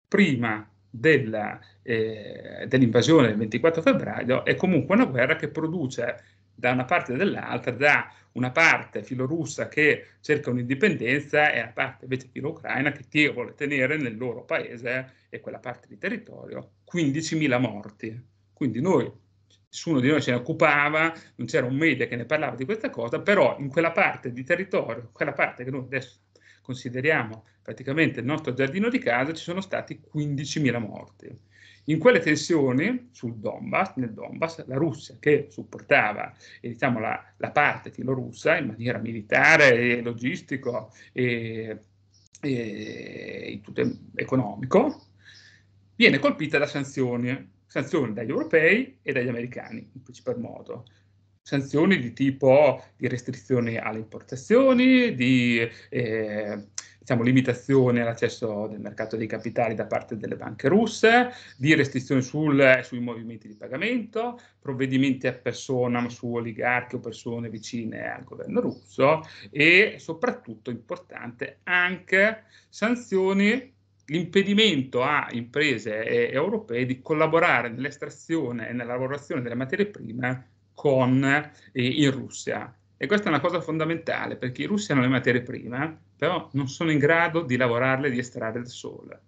B: prima della, eh, dell'invasione del 24 febbraio è comunque una guerra che produce da una parte e dall'altra, da una parte filorussa che cerca un'indipendenza e la parte invece filo-ucraina che ti vuole tenere nel loro paese e quella parte di territorio, 15.000 morti. Quindi noi, nessuno di noi se ne occupava, non c'era un media che ne parlava di questa cosa, però in quella parte di territorio, quella parte che noi adesso Consideriamo praticamente il nostro giardino di casa ci sono stati 15.000 morti. In quelle tensioni sul Donbass, nel Donbass, la Russia che supportava eh, diciamo, la, la, parte filorussa in maniera militare e logistico e, e economico, viene colpita da sanzioni, sanzioni dagli europei e dagli americani in principal modo sanzioni di tipo di restrizioni alle importazioni, di eh, diciamo, limitazione all'accesso del mercato dei capitali da parte delle banche russe, di restrizioni sul, sui movimenti di pagamento, provvedimenti a persona su oligarchi o persone vicine al governo russo e soprattutto importante anche sanzioni l'impedimento a imprese europee di collaborare nell'estrazione e nella lavorazione delle materie prime con eh, in Russia. E questa è una cosa fondamentale perché i russi hanno le materie prime, però non sono in grado di lavorarle e di estrarre il sole.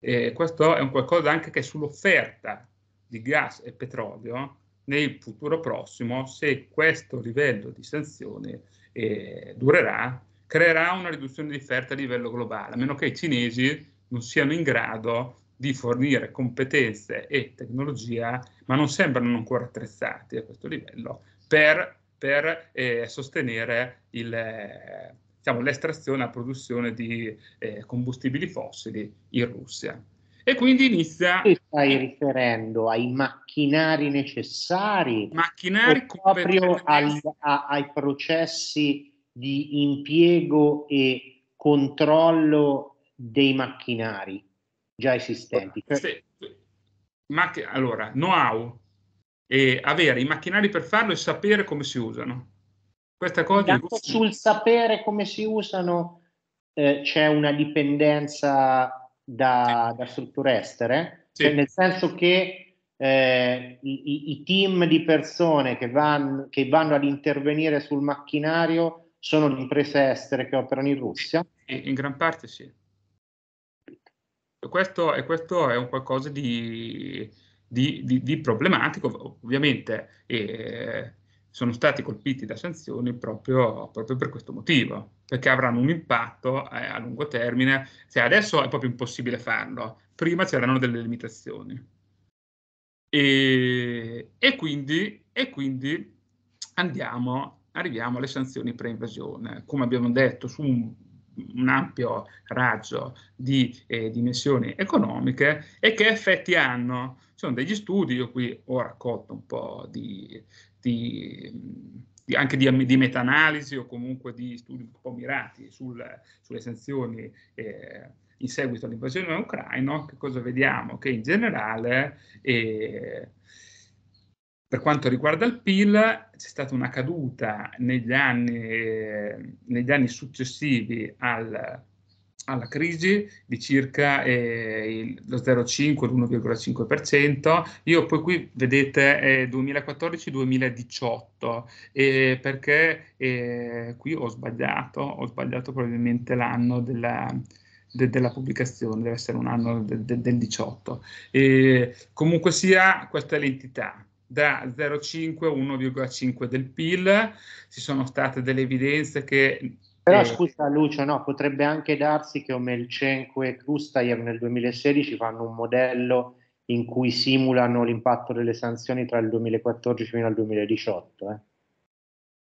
B: E questo è un qualcosa anche che sull'offerta di gas e petrolio nel futuro prossimo, se questo livello di sanzioni eh, durerà, creerà una riduzione di offerta a livello globale, a meno che i cinesi non siano in grado di fornire competenze e tecnologia, ma non sembrano ancora attrezzati a questo livello per, per eh, sostenere il, eh, diciamo, l'estrazione e la produzione di eh, combustibili fossili in Russia. E quindi inizia. Ti stai riferendo ai macchinari necessari? Macchinari
A: proprio al, a, ai processi di impiego e controllo dei macchinari già esistenti. Eh,
B: Se, ma che, allora, know-how e avere i macchinari per farlo e sapere come si usano. Questa cosa Intanto
A: sul sapere come si usano eh, c'è una dipendenza da, da strutture estere, sì. cioè nel senso che eh, i, i, team di persone che, van, che vanno ad intervenire sul macchinario sono di imprese estere che operano in
B: Russia. In gran parte sì questo, e questo è un qualcosa di, di, di, di problematico, ovviamente eh, sono stati colpiti da sanzioni proprio, proprio, per questo motivo, perché avranno un impatto eh, a lungo termine, cioè adesso è proprio impossibile farlo, prima c'erano delle limitazioni. E, e, quindi, e quindi andiamo, arriviamo alle sanzioni pre-invasione, come abbiamo detto, su un un ampio raggio di eh, dimensioni economiche e che effetti hanno. Ci sono degli studi, io qui ho raccolto un po' di, di di, anche di, di meta-analisi o comunque di studi un po' mirati sul, sulle sanzioni eh, in seguito all'invasione ucraina, che cosa vediamo? Che in generale eh, per quanto riguarda il PIL, c'è stata una caduta negli anni, negli anni successivi al, alla crisi di circa eh, lo 0,5, l'1,5%. Io poi qui vedete eh, 2014-2018, eh, perché qui ho sbagliato, ho sbagliato probabilmente l'anno della, della pubblicazione, deve essere un anno de, del 18. comunque sia, questa è l'entità da 0,5 a 1,5 del PIL. Ci sono state delle evidenze che... Però eh, scusa Lucio,
A: no, potrebbe anche darsi che Omelcenco e Krustajev nel 2016 fanno un modello in cui simulano l'impatto delle sanzioni tra il 2014 fino al 2018.
B: Eh.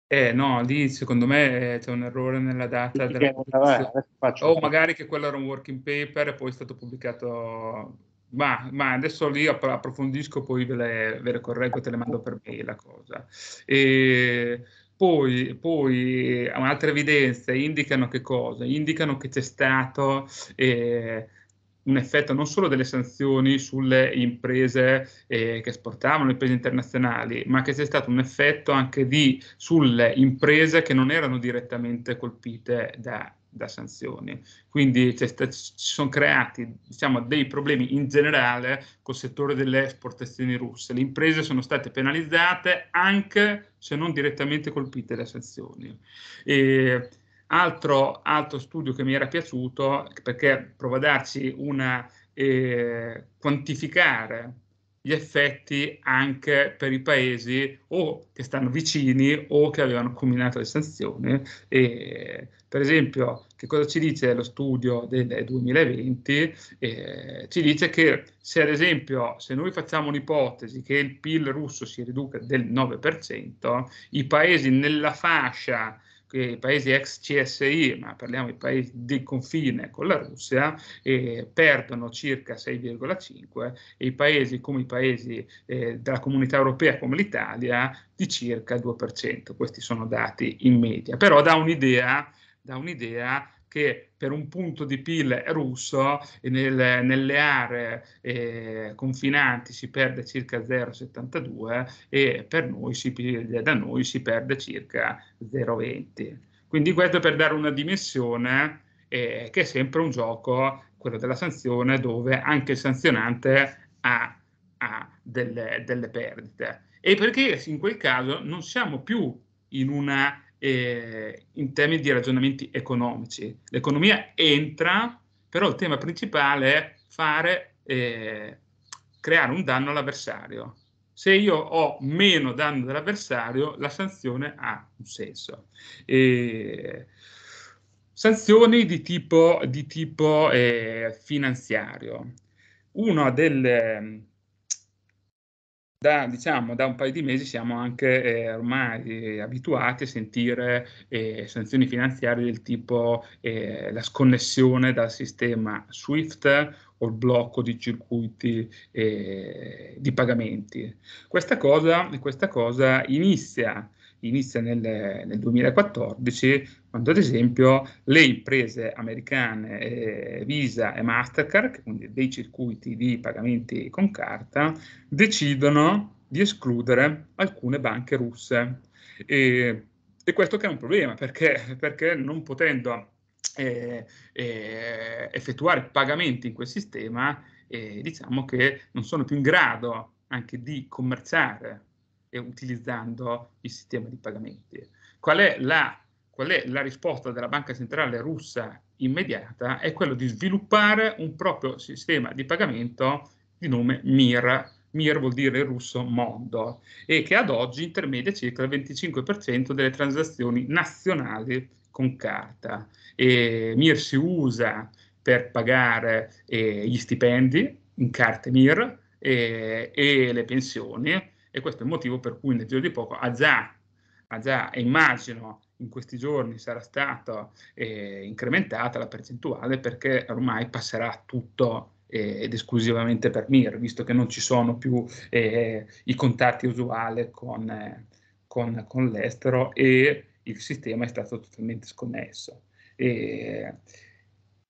B: Eh, no, lì secondo me eh, c'è un errore nella data della... Eh, vabbè, o magari che quello era un working paper e poi è stato pubblicato ma, ma, adesso lì approfondisco, poi ve le, ve le correggo e te le mando per me la cosa. E poi, poi eh, altre evidenze indicano che cosa? Indicano che c'è stato eh, un effetto non solo delle sanzioni sulle imprese eh, che esportavano, le imprese internazionali, ma che c'è stato un effetto anche di, sulle imprese che non erano direttamente colpite da da sanzioni. Quindi cioè, ci sono creati diciamo, dei problemi in generale col settore delle esportazioni russe. Le imprese sono state penalizzate anche se non direttamente colpite da sanzioni. E altro, altro studio che mi era piaciuto, perché prova a darci una eh, quantificare gli effetti anche per i paesi o che stanno vicini o che avevano combinato le sanzioni. E, per esempio, che cosa ci dice lo studio del 2020? Eh, ci dice che se ad esempio se noi facciamo l'ipotesi che il PIL russo si riduca del 9%, i paesi nella fascia i paesi ex CSI, ma parliamo di paesi di confine con la Russia, eh, perdono circa 6,5 e i paesi come i paesi eh, della comunità europea come l'Italia di circa 2%. Questi sono dati in media, però da un'idea, dà un'idea che per un punto di PIL russo nel, nelle aree eh, confinanti si perde circa 0,72 e per noi si, da noi si perde circa 0,20. Quindi questo per dare una dimensione eh, che è sempre un gioco, quello della sanzione, dove anche il sanzionante ha, ha delle, delle perdite. E perché in quel caso non siamo più in una eh, in termini di ragionamenti economici. L'economia entra, però il tema principale è fare, eh, creare un danno all'avversario. Se io ho meno danno dell'avversario, la sanzione ha un senso. E, sanzioni di tipo, di tipo eh, finanziario. Una delle, da, diciamo, da un paio di mesi siamo anche eh, ormai abituati a sentire eh, sanzioni finanziarie del tipo eh, la sconnessione dal sistema SWIFT o il blocco di circuiti eh, di pagamenti. Questa cosa, questa cosa inizia inizia nel, nel, 2014, quando ad esempio le imprese americane eh, Visa e Mastercard, quindi dei circuiti di pagamenti con carta, decidono di escludere alcune banche russe. E, e questo che è un problema, perché, perché non potendo eh, eh, effettuare pagamenti in quel sistema, eh, diciamo che non sono più in grado anche di commerciare utilizzando il sistema di pagamenti. Qual è la, qual è la risposta della Banca Centrale russa immediata? È quello di sviluppare un proprio sistema di pagamento di nome MIR, MIR vuol dire in russo mondo, e che ad oggi intermedia circa il 25% delle transazioni nazionali con carta. E MIR si usa per pagare eh, gli stipendi in carte MIR eh, e le pensioni e questo è il motivo per cui nel giro di poco ha già, ha già e immagino in questi giorni sarà stata eh, incrementata la percentuale perché ormai passerà tutto eh, ed esclusivamente per MIR, visto che non ci sono più eh, i contatti usuali con, eh, con, con, l'estero e il sistema è stato totalmente sconnesso. E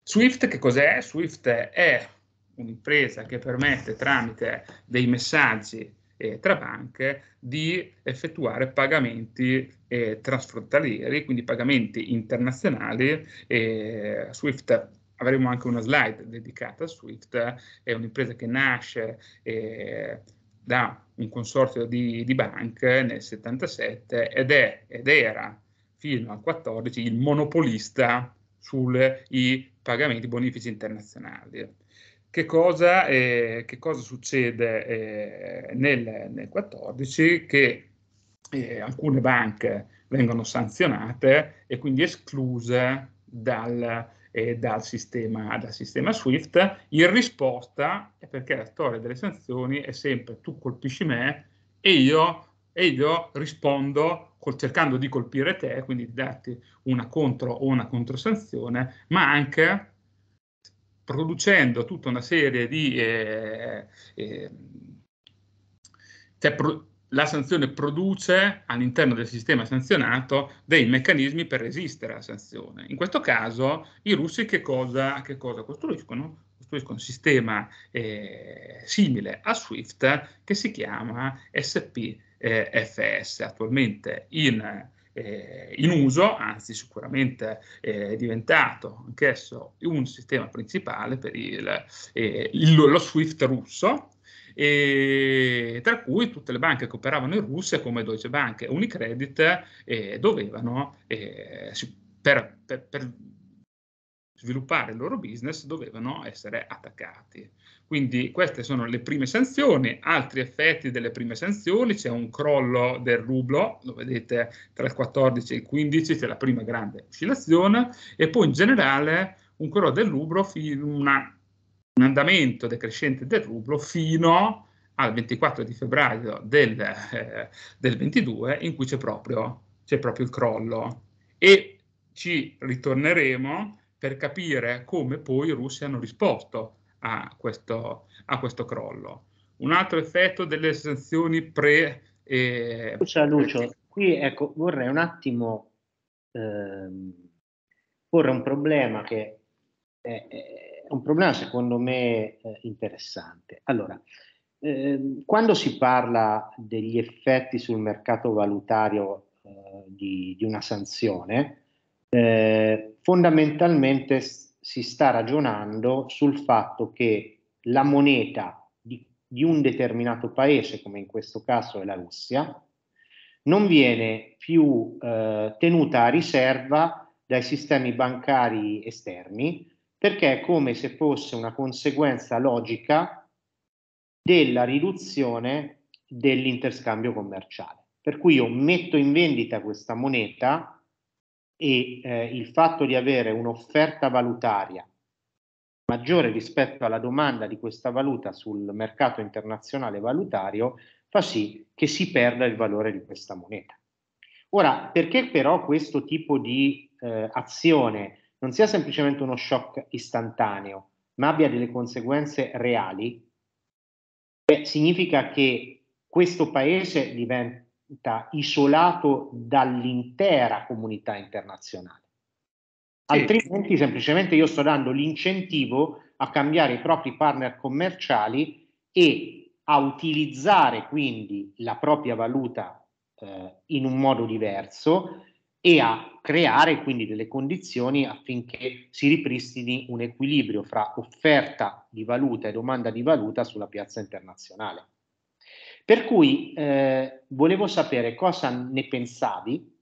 B: Swift che cos'è? Swift è un'impresa che permette tramite dei messaggi eh, tra banche di effettuare pagamenti eh, trasfrontalieri, quindi pagamenti internazionali. Eh, Swift avremo anche una slide dedicata a Swift, è un'impresa che nasce eh, da un consorzio di, di banche nel 77 ed, è, ed era fino al 14 il monopolista sui pagamenti bonifici internazionali che cosa, eh, che cosa succede eh, nel, nel 14? Che eh, alcune banche vengono sanzionate e quindi escluse dal, eh, dal sistema, dal sistema SWIFT in risposta, perché la storia delle sanzioni è sempre tu colpisci me e io, e io rispondo col, cercando di colpire te, quindi darti una contro o una controsanzione, ma anche producendo tutta una serie di... Eh, eh, cioè pro, la sanzione produce all'interno del sistema sanzionato dei meccanismi per resistere alla sanzione. In questo caso i russi che cosa, che cosa costruiscono? Costruiscono un sistema eh, simile a Swift che si chiama SPFS, attualmente in eh, in uso, anzi sicuramente eh, è diventato anch'esso un sistema principale per il, eh, il, lo SWIFT russo, e tra cui tutte le banche che operavano in Russia come Deutsche Bank e Unicredit eh, dovevano, eh, per, per, per sviluppare il loro business, dovevano essere attaccati. Quindi queste sono le prime sanzioni, altri effetti delle prime sanzioni, c'è un crollo del rublo, lo vedete tra il 14 e il 15 c'è la prima grande oscillazione e poi in generale un crollo del rublo, una, un andamento decrescente del rublo fino al 24 di febbraio del, eh, del 22 in cui c'è proprio, proprio il crollo e ci ritorneremo per capire come poi i russi hanno risposto a questo, a questo crollo. Un altro effetto delle sanzioni pre... Eh, Lucio, Lucio, qui ecco, vorrei un attimo ehm, porre un
A: problema che è, è, un problema secondo me eh, interessante. Allora, ehm, quando si parla degli effetti sul mercato valutario eh, di, di, una sanzione, eh, fondamentalmente si sta ragionando sul fatto che la moneta di, di un determinato paese, come in questo caso è la Russia, non viene più eh, tenuta a riserva dai sistemi bancari esterni, perché è come se fosse una conseguenza logica della riduzione dell'interscambio commerciale. Per cui io metto in vendita questa moneta e eh, il fatto di avere un'offerta valutaria maggiore rispetto alla domanda di questa valuta sul mercato internazionale valutario fa sì che si perda il valore di questa moneta. Ora, perché però questo tipo di eh, azione non sia semplicemente uno shock istantaneo, ma abbia delle conseguenze reali, beh, significa che questo paese diventa isolato dall'intera comunità internazionale.
C: Sì. Altrimenti
A: semplicemente io sto dando l'incentivo a cambiare i propri partner commerciali e a utilizzare quindi la propria valuta eh, in un modo diverso e a creare quindi delle condizioni affinché si ripristini un equilibrio fra offerta di valuta e domanda di valuta sulla piazza internazionale. Per cui eh, volevo sapere cosa ne pensavi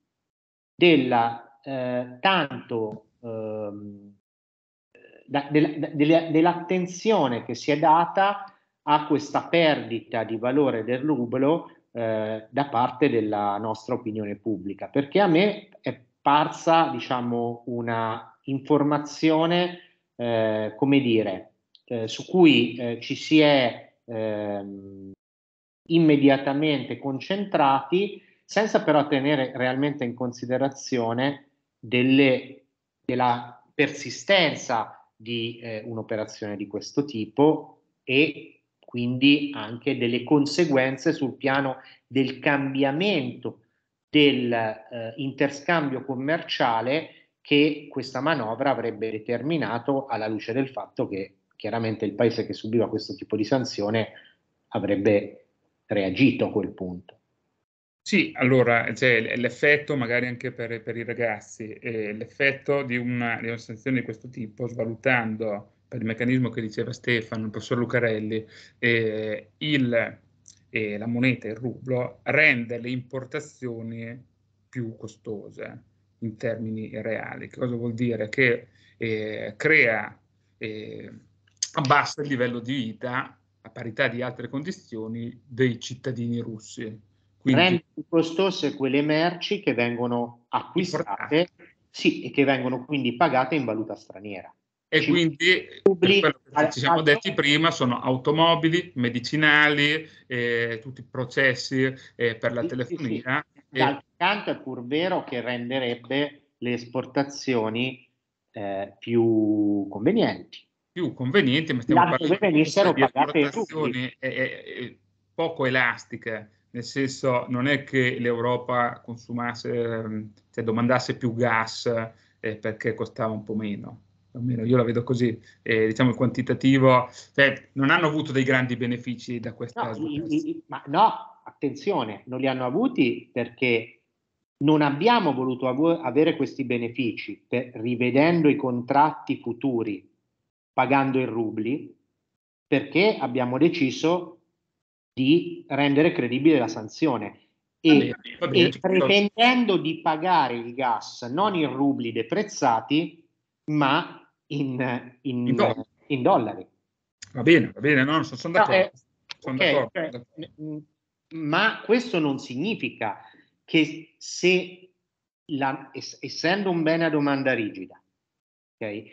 A: della eh, tanto ehm, da, de, de, dell'attenzione che si è data a questa perdita di valore del rublo eh, da parte della nostra opinione pubblica, perché a me è parsa, diciamo, una informazione, eh, come dire, eh, su cui eh, ci si è ehm, immediatamente concentrati, senza però tenere realmente in considerazione delle, della persistenza di eh, un'operazione di questo tipo e quindi anche delle conseguenze sul piano del cambiamento del eh, commerciale che questa manovra avrebbe determinato alla luce del fatto che chiaramente il paese che subiva questo tipo di sanzione avrebbe reagito a quel punto.
B: Sì, allora cioè, l'effetto, magari anche per, per i ragazzi, eh, l'effetto di una, di una, sanzione di questo tipo, svalutando per il meccanismo che diceva Stefano, il professor Lucarelli, eh, il, eh, la moneta, il rublo, rende le importazioni più costose in termini reali. Che cosa vuol dire? Che eh, crea, eh, abbassa il livello di vita a parità di altre condizioni, dei cittadini russi. Quindi, rende
A: più costose quelle merci che vengono acquistate sì, e che vengono quindi pagate in valuta
B: straniera. E Ci quindi, pubblico, quello che ci siamo detti prima, sono automobili, medicinali, eh, tutti i processi eh, per la sì, telefonia. Sì, sì. D'altro
A: canto è pur vero che renderebbe le esportazioni eh,
B: più convenienti più conveniente, ma stiamo L'altro parlando di esportazioni eh, eh, eh, poco elastica, nel senso non è che l'Europa consumasse, ehm, cioè domandasse più gas eh, perché costava un po' meno almeno io la vedo così, eh, diciamo il quantitativo, cioè, non hanno avuto dei grandi benefici da questa... No, i, i, ma no, attenzione, non li hanno avuti perché
A: non abbiamo voluto avere questi benefici per, rivedendo i contratti futuri pagando in rubli perché abbiamo deciso di rendere credibile la sanzione e, va bene, va bene, e pretendendo di pagare il gas non in rubli deprezzati ma in, in, in, dollari. in dollari. Va bene, va bene, no, sono, sono d'accordo. No, eh, sono okay, d'accordo, cioè, Ma questo non significa che se la, essendo un bene a domanda rigida, okay,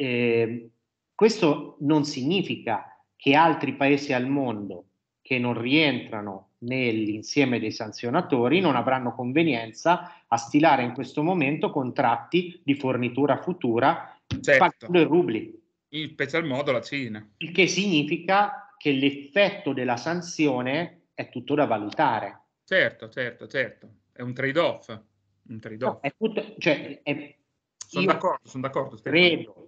A: eh, questo non significa che altri paesi al mondo che non rientrano nell'insieme dei sanzionatori non avranno convenienza a stilare in questo momento contratti di fornitura futura certo. pagando in rubli.
B: In special modo la Cina.
A: Il che significa che l'effetto della sanzione è tutto da valutare.
B: Certo, certo, certo. È un trade-off. Un trade-off. No, è tutto, cioè, è, sono d'accordo, sono d'accordo.
A: Credo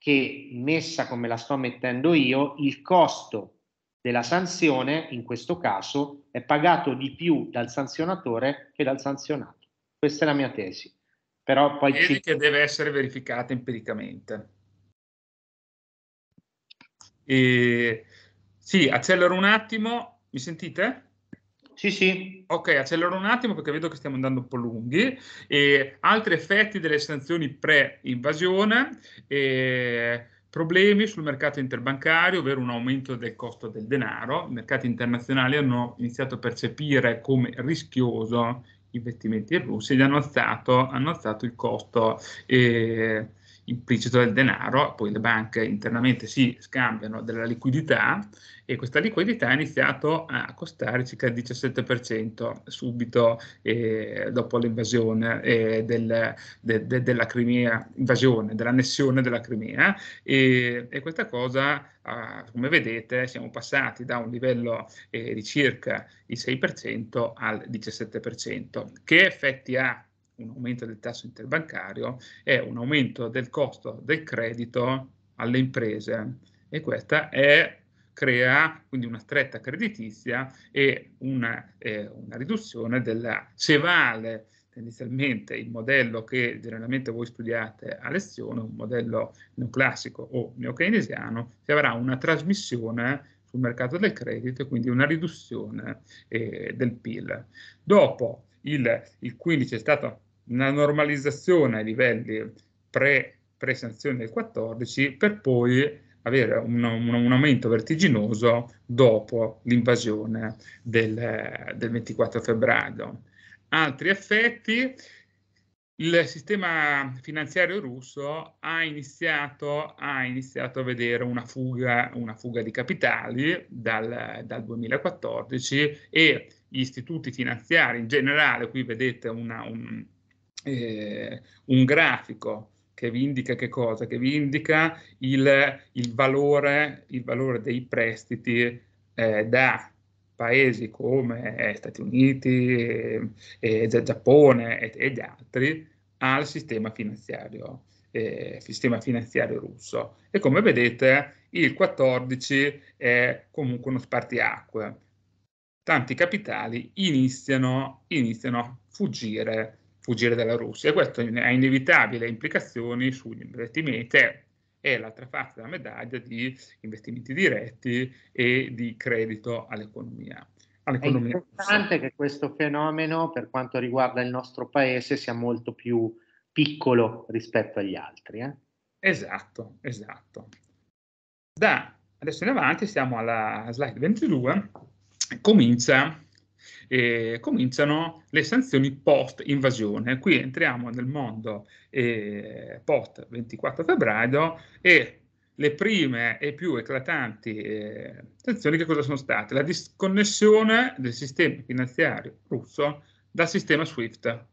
A: che messa come la sto mettendo io, il costo della sanzione, in questo caso, è pagato di più dal sanzionatore che dal sanzionato. Questa è la mia tesi. Però poi tesi ci... che
B: deve essere verificata empiricamente. E... Sì, accelero un attimo. Mi sentite? Sì, sì. Ok, accelero un attimo perché vedo che stiamo andando un po' lunghi. E altri effetti delle sanzioni pre-invasione. E problemi sul mercato interbancario, ovvero un aumento del costo del denaro. I mercati internazionali hanno iniziato a percepire come rischioso i investimenti russi e hanno alzato, hanno alzato il costo eh, implicito del denaro, poi le banche internamente si scambiano della liquidità e questa liquidità ha iniziato a costare circa il 17% subito eh, dopo l'invasione eh, del, de, de, della Crimea, invasione, dell'annessione della Crimea e, e questa cosa Uh, come vedete siamo passati da un livello eh, di circa il 6% al 17%. Che effetti ha un aumento del tasso interbancario è un aumento del costo del credito alle imprese e questa è, crea quindi una stretta creditizia e una, eh, una riduzione della se vale tendenzialmente il modello che generalmente voi studiate a lezione, un modello neoclassico o neokeynesiano, si avrà una trasmissione sul mercato del credito e quindi una riduzione eh, del PIL. Dopo il, il 15 è stato una normalizzazione ai livelli pre, pre sanzioni del 14 per poi avere un, un, un aumento vertiginoso dopo l'invasione del, del 24 febbraio. Altri effetti, il sistema finanziario russo ha iniziato, ha iniziato a vedere una fuga, una fuga di capitali dal, dal, 2014 e gli istituti finanziari in generale, qui vedete una, un, eh, un grafico che vi indica che cosa? Che vi indica il, il, valore, il valore, dei prestiti eh, da paesi come eh, Stati Uniti, eh, Giappone e, e, gli altri al sistema finanziario, eh, sistema finanziario russo. E come vedete il 14 è comunque uno spartiacque. Tanti capitali iniziano, iniziano a fuggire fuggire dalla Russia. E questo ha inevitabili implicazioni sugli investimenti interni. E l'altra parte della medaglia di investimenti diretti e di credito all'economia. all'economia. È
A: importante che questo fenomeno, per quanto riguarda il nostro paese, sia molto più piccolo rispetto agli altri. Eh?
B: Esatto, esatto. Da adesso in avanti, siamo alla slide 22, comincia eh, cominciano le sanzioni post-invasione. Qui entriamo nel mondo eh, post-24 febbraio e le prime e più eclatanti eh, sanzioni che cosa sono state? La disconnessione del sistema finanziario russo dal sistema SWIFT.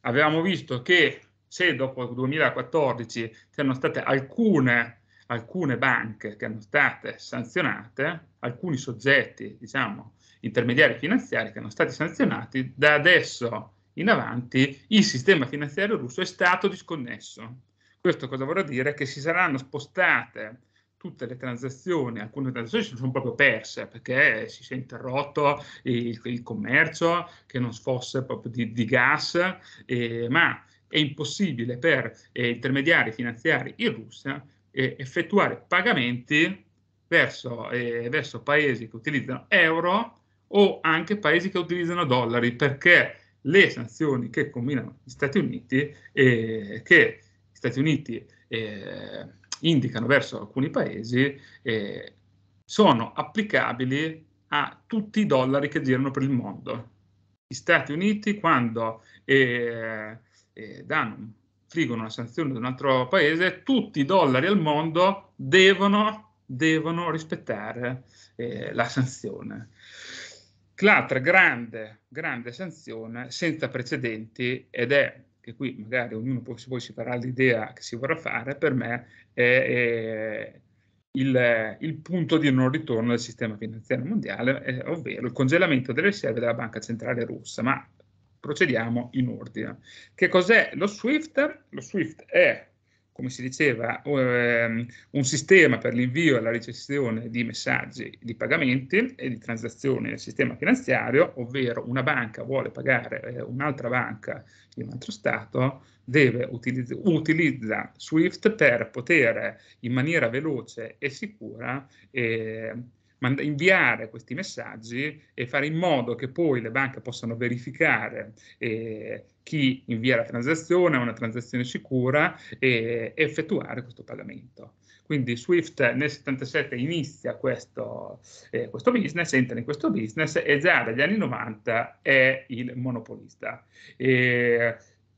B: Avevamo visto che se dopo il 2014 c'erano state alcune, alcune banche che erano state sanzionate, alcuni soggetti, diciamo, intermediari finanziari che hanno stati sanzionati, da adesso in avanti il sistema finanziario russo è stato disconnesso. Questo cosa vorrà dire? Che si saranno spostate tutte le transazioni, alcune transazioni si sono proprio perse perché si è interrotto il, il commercio, che non fosse proprio di, di gas, eh, ma è impossibile per eh, intermediari finanziari in Russia eh, effettuare pagamenti verso, eh, verso paesi che utilizzano euro o anche paesi che utilizzano dollari, perché le sanzioni che combinano gli Stati Uniti, eh, che gli Stati Uniti eh, indicano verso alcuni paesi, eh, sono applicabili a tutti i dollari che girano per il mondo. Gli Stati Uniti, quando eh, eh danno, infliggono una sanzione ad un altro paese, tutti i dollari al mondo devono, devono rispettare eh, la sanzione. L'altra grande, grande sanzione senza precedenti, ed è che qui magari ognuno poi, poi si farà l'idea che si vorrà fare, per me è, è il, il, punto di non ritorno del sistema finanziario mondiale, eh, ovvero il congelamento delle riserve della Banca Centrale Russa. Ma procediamo in ordine. Che cos'è lo SWIFT? Lo SWIFT è come si diceva, ehm, un sistema per l'invio e la ricezione di messaggi di pagamenti e di transazioni nel sistema finanziario, ovvero una banca vuole pagare eh, un'altra banca in un altro Stato, deve utilizz- utilizza SWIFT per poter in maniera veloce e sicura eh, mand- inviare questi messaggi e fare in modo che poi le banche possano verificare eh, chi invia la transazione, è una transazione sicura e effettuare questo pagamento. Quindi Swift nel 77 inizia questo, eh, questo, business, entra in questo business e già dagli anni 90 è il monopolista. E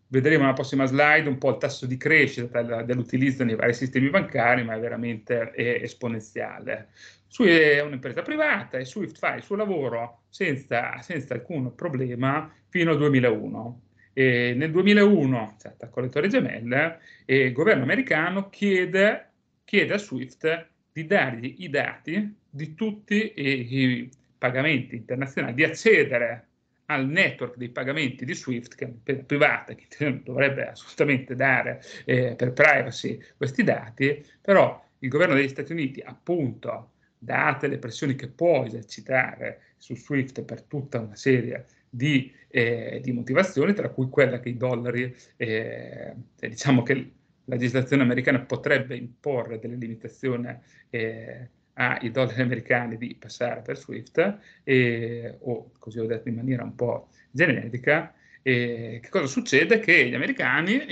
B: vedremo nella prossima slide un po' il tasso di crescita dell'utilizzo nei vari sistemi bancari, ma è veramente eh, esponenziale. Swift è un'impresa privata e Swift fa il suo lavoro senza, senza alcun problema fino al 2001. E nel 2001 si attaccò le Torri Gemelle e eh, il governo americano chiede, chiede, a Swift di dargli i dati di tutti i, i pagamenti internazionali, di accedere al network dei pagamenti di Swift, che è un'impresa privata che dovrebbe assolutamente dare eh, per privacy questi dati, però il governo degli Stati Uniti, appunto, date le pressioni che può esercitare su Swift per tutta una serie di, eh, di motivazioni, tra cui quella che i dollari, eh, diciamo che la legislazione americana potrebbe imporre delle limitazioni eh, ai dollari americani di passare per Swift, e, eh, o così ho detto in maniera un po' generica, e che cosa succede? Che gli americani,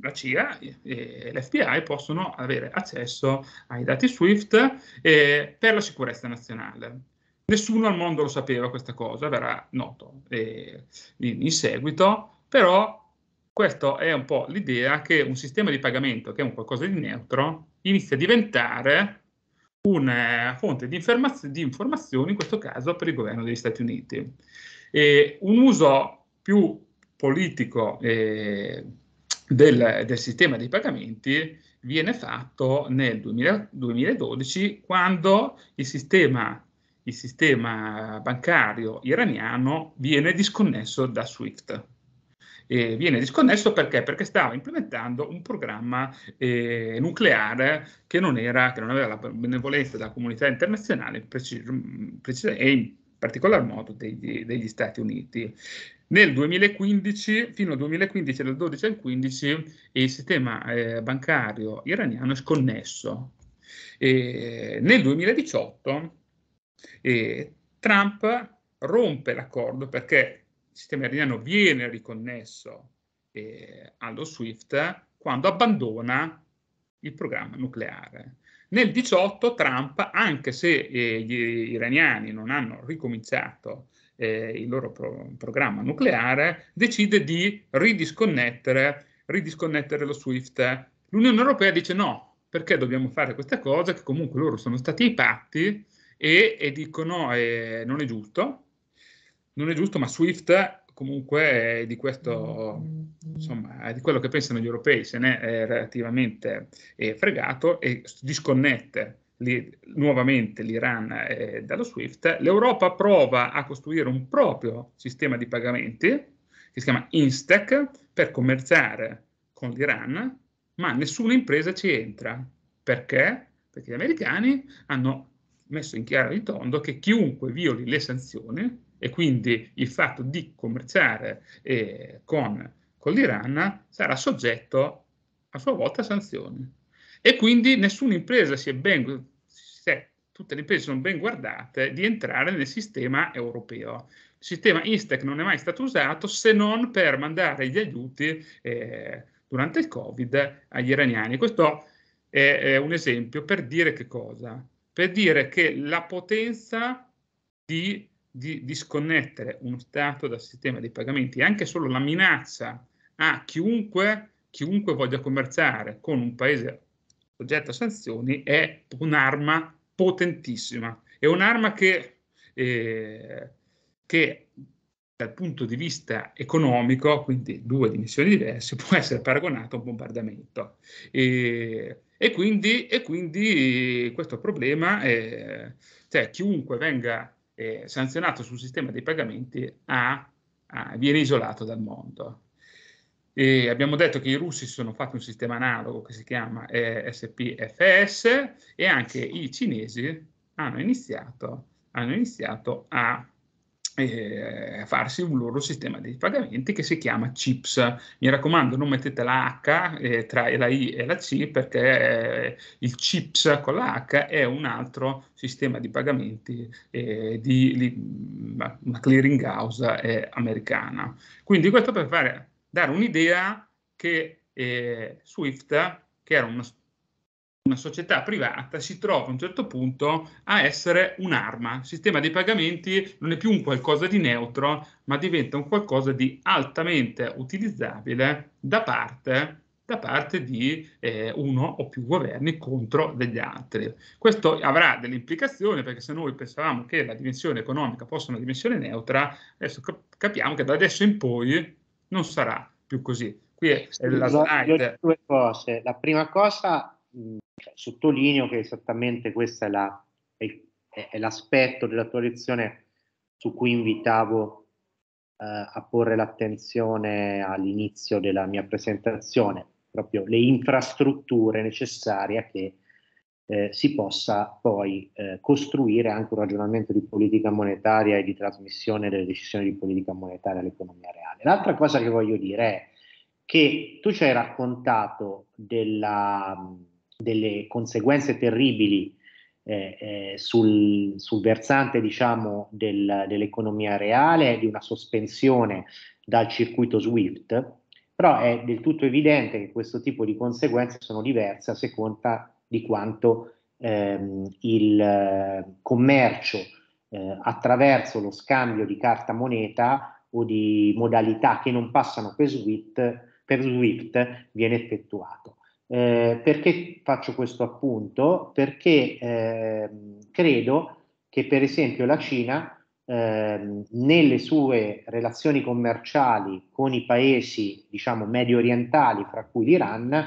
B: la CIA e l'FBI possono avere accesso ai dati SWIFT eh, per la sicurezza nazionale. Nessuno al mondo lo sapeva questa cosa, verrà noto eh, in, in seguito, però questa è un po' l'idea che un sistema di pagamento, che è un qualcosa di neutro, inizia a diventare una eh, fonte di, informaz- di informazioni, in questo caso per il governo degli Stati Uniti. E un uso più politico eh, del, del, sistema dei pagamenti viene fatto nel 2000, 2012 quando il sistema, il sistema, bancario iraniano viene disconnesso da SWIFT. E viene disconnesso perché? Perché stava implementando un programma eh, nucleare che non, era, che non, aveva la benevolenza della comunità internazionale preci- preci- e in particolar modo degli, degli Stati Uniti. Nel 2015, fino al 2015, dal 12 al 15, il sistema eh, bancario iraniano è sconnesso. E nel 2018 eh, Trump rompe l'accordo perché il sistema iraniano viene riconnesso eh, allo SWIFT quando abbandona il programma nucleare. Nel 2018 Trump, anche se eh, gli iraniani non hanno ricominciato eh, il loro pro- programma nucleare, decide di ridisconnettere, ridisconnettere lo SWIFT. L'Unione Europea dice no, perché dobbiamo fare questa cosa che comunque loro sono stati ai patti e, e dicono eh, non è giusto, non è giusto, ma SWIFT comunque è di questo, insomma, è di quello che pensano gli europei, se ne è relativamente eh, fregato e disconnette li, nuovamente l'Iran eh, dalla SWIFT, l'Europa prova a costruire un proprio sistema di pagamenti che si chiama INSTEC per commerciare con l'Iran, ma nessuna impresa ci entra. Perché? Perché gli americani hanno messo in chiaro di tondo che chiunque violi le sanzioni e quindi il fatto di commerciare eh, con, con l'Iran sarà soggetto a sua volta a sanzioni e quindi nessuna impresa si è ben, se tutte le imprese sono ben guardate di entrare nel sistema europeo. Il sistema Instec non è mai stato usato se non per mandare gli aiuti eh, durante il Covid agli iraniani. Questo è, è un esempio per dire che cosa? Per dire che la potenza di di disconnettere uno Stato dal sistema dei pagamenti, anche solo la minaccia a chiunque, chiunque voglia commerciare con un paese soggetto a sanzioni è un'arma potentissima, è un'arma che, eh, che dal punto di vista economico, quindi due dimensioni diverse, può essere paragonato a un bombardamento. E, e, quindi, e quindi, questo problema, è, cioè chiunque venga eh, sanzionato sul sistema dei pagamenti ha, ha, viene isolato dal mondo. E abbiamo detto che i russi si sono fatti un sistema analogo che si chiama eh, SPFS e anche i cinesi hanno iniziato, hanno iniziato a eh, farsi un loro sistema di pagamenti che si chiama CHIPS. Mi raccomando, non mettete la H eh, tra la I e la C perché eh, il CHIPS con la H è un altro sistema di pagamenti eh, di, di, una clearing house eh, americana. Quindi questo per fare dare un'idea che eh, Swift, che era una, una società privata, si trova a un certo punto a essere un'arma. Il sistema dei pagamenti non è più un qualcosa di neutro, ma diventa un qualcosa di altamente utilizzabile da parte da parte di eh, uno o più governi contro degli altri. Questo avrà delle implicazioni perché se noi pensavamo che la dimensione economica fosse una dimensione neutra, adesso capiamo che da adesso in poi non sarà più così. Qui è, è la slide.
A: Due cose. La prima cosa, mh, mm, cioè, sottolineo che esattamente questo è, la, è, è l'aspetto della tua lezione su cui invitavo eh, a porre l'attenzione all'inizio della mia presentazione, proprio le infrastrutture necessarie a che eh, si possa poi eh, costruire anche un ragionamento di politica monetaria e di trasmissione delle decisioni di politica monetaria all'economia reale. L'altra cosa che voglio dire è che tu ci hai raccontato della, delle conseguenze terribili eh, eh sul, sul, versante diciamo, del, dell'economia reale, di una sospensione dal circuito SWIFT, però è del tutto evidente che questo tipo di conseguenze sono diverse a seconda di quanto ehm, il eh, commercio eh, attraverso lo scambio di carta moneta o di modalità che non passano per SWIFT, per SWIFT viene effettuato. Eh, perché faccio questo appunto? Perché eh, credo che per esempio la Cina ehm, nelle sue relazioni commerciali con i paesi diciamo medio orientali, fra cui l'Iran,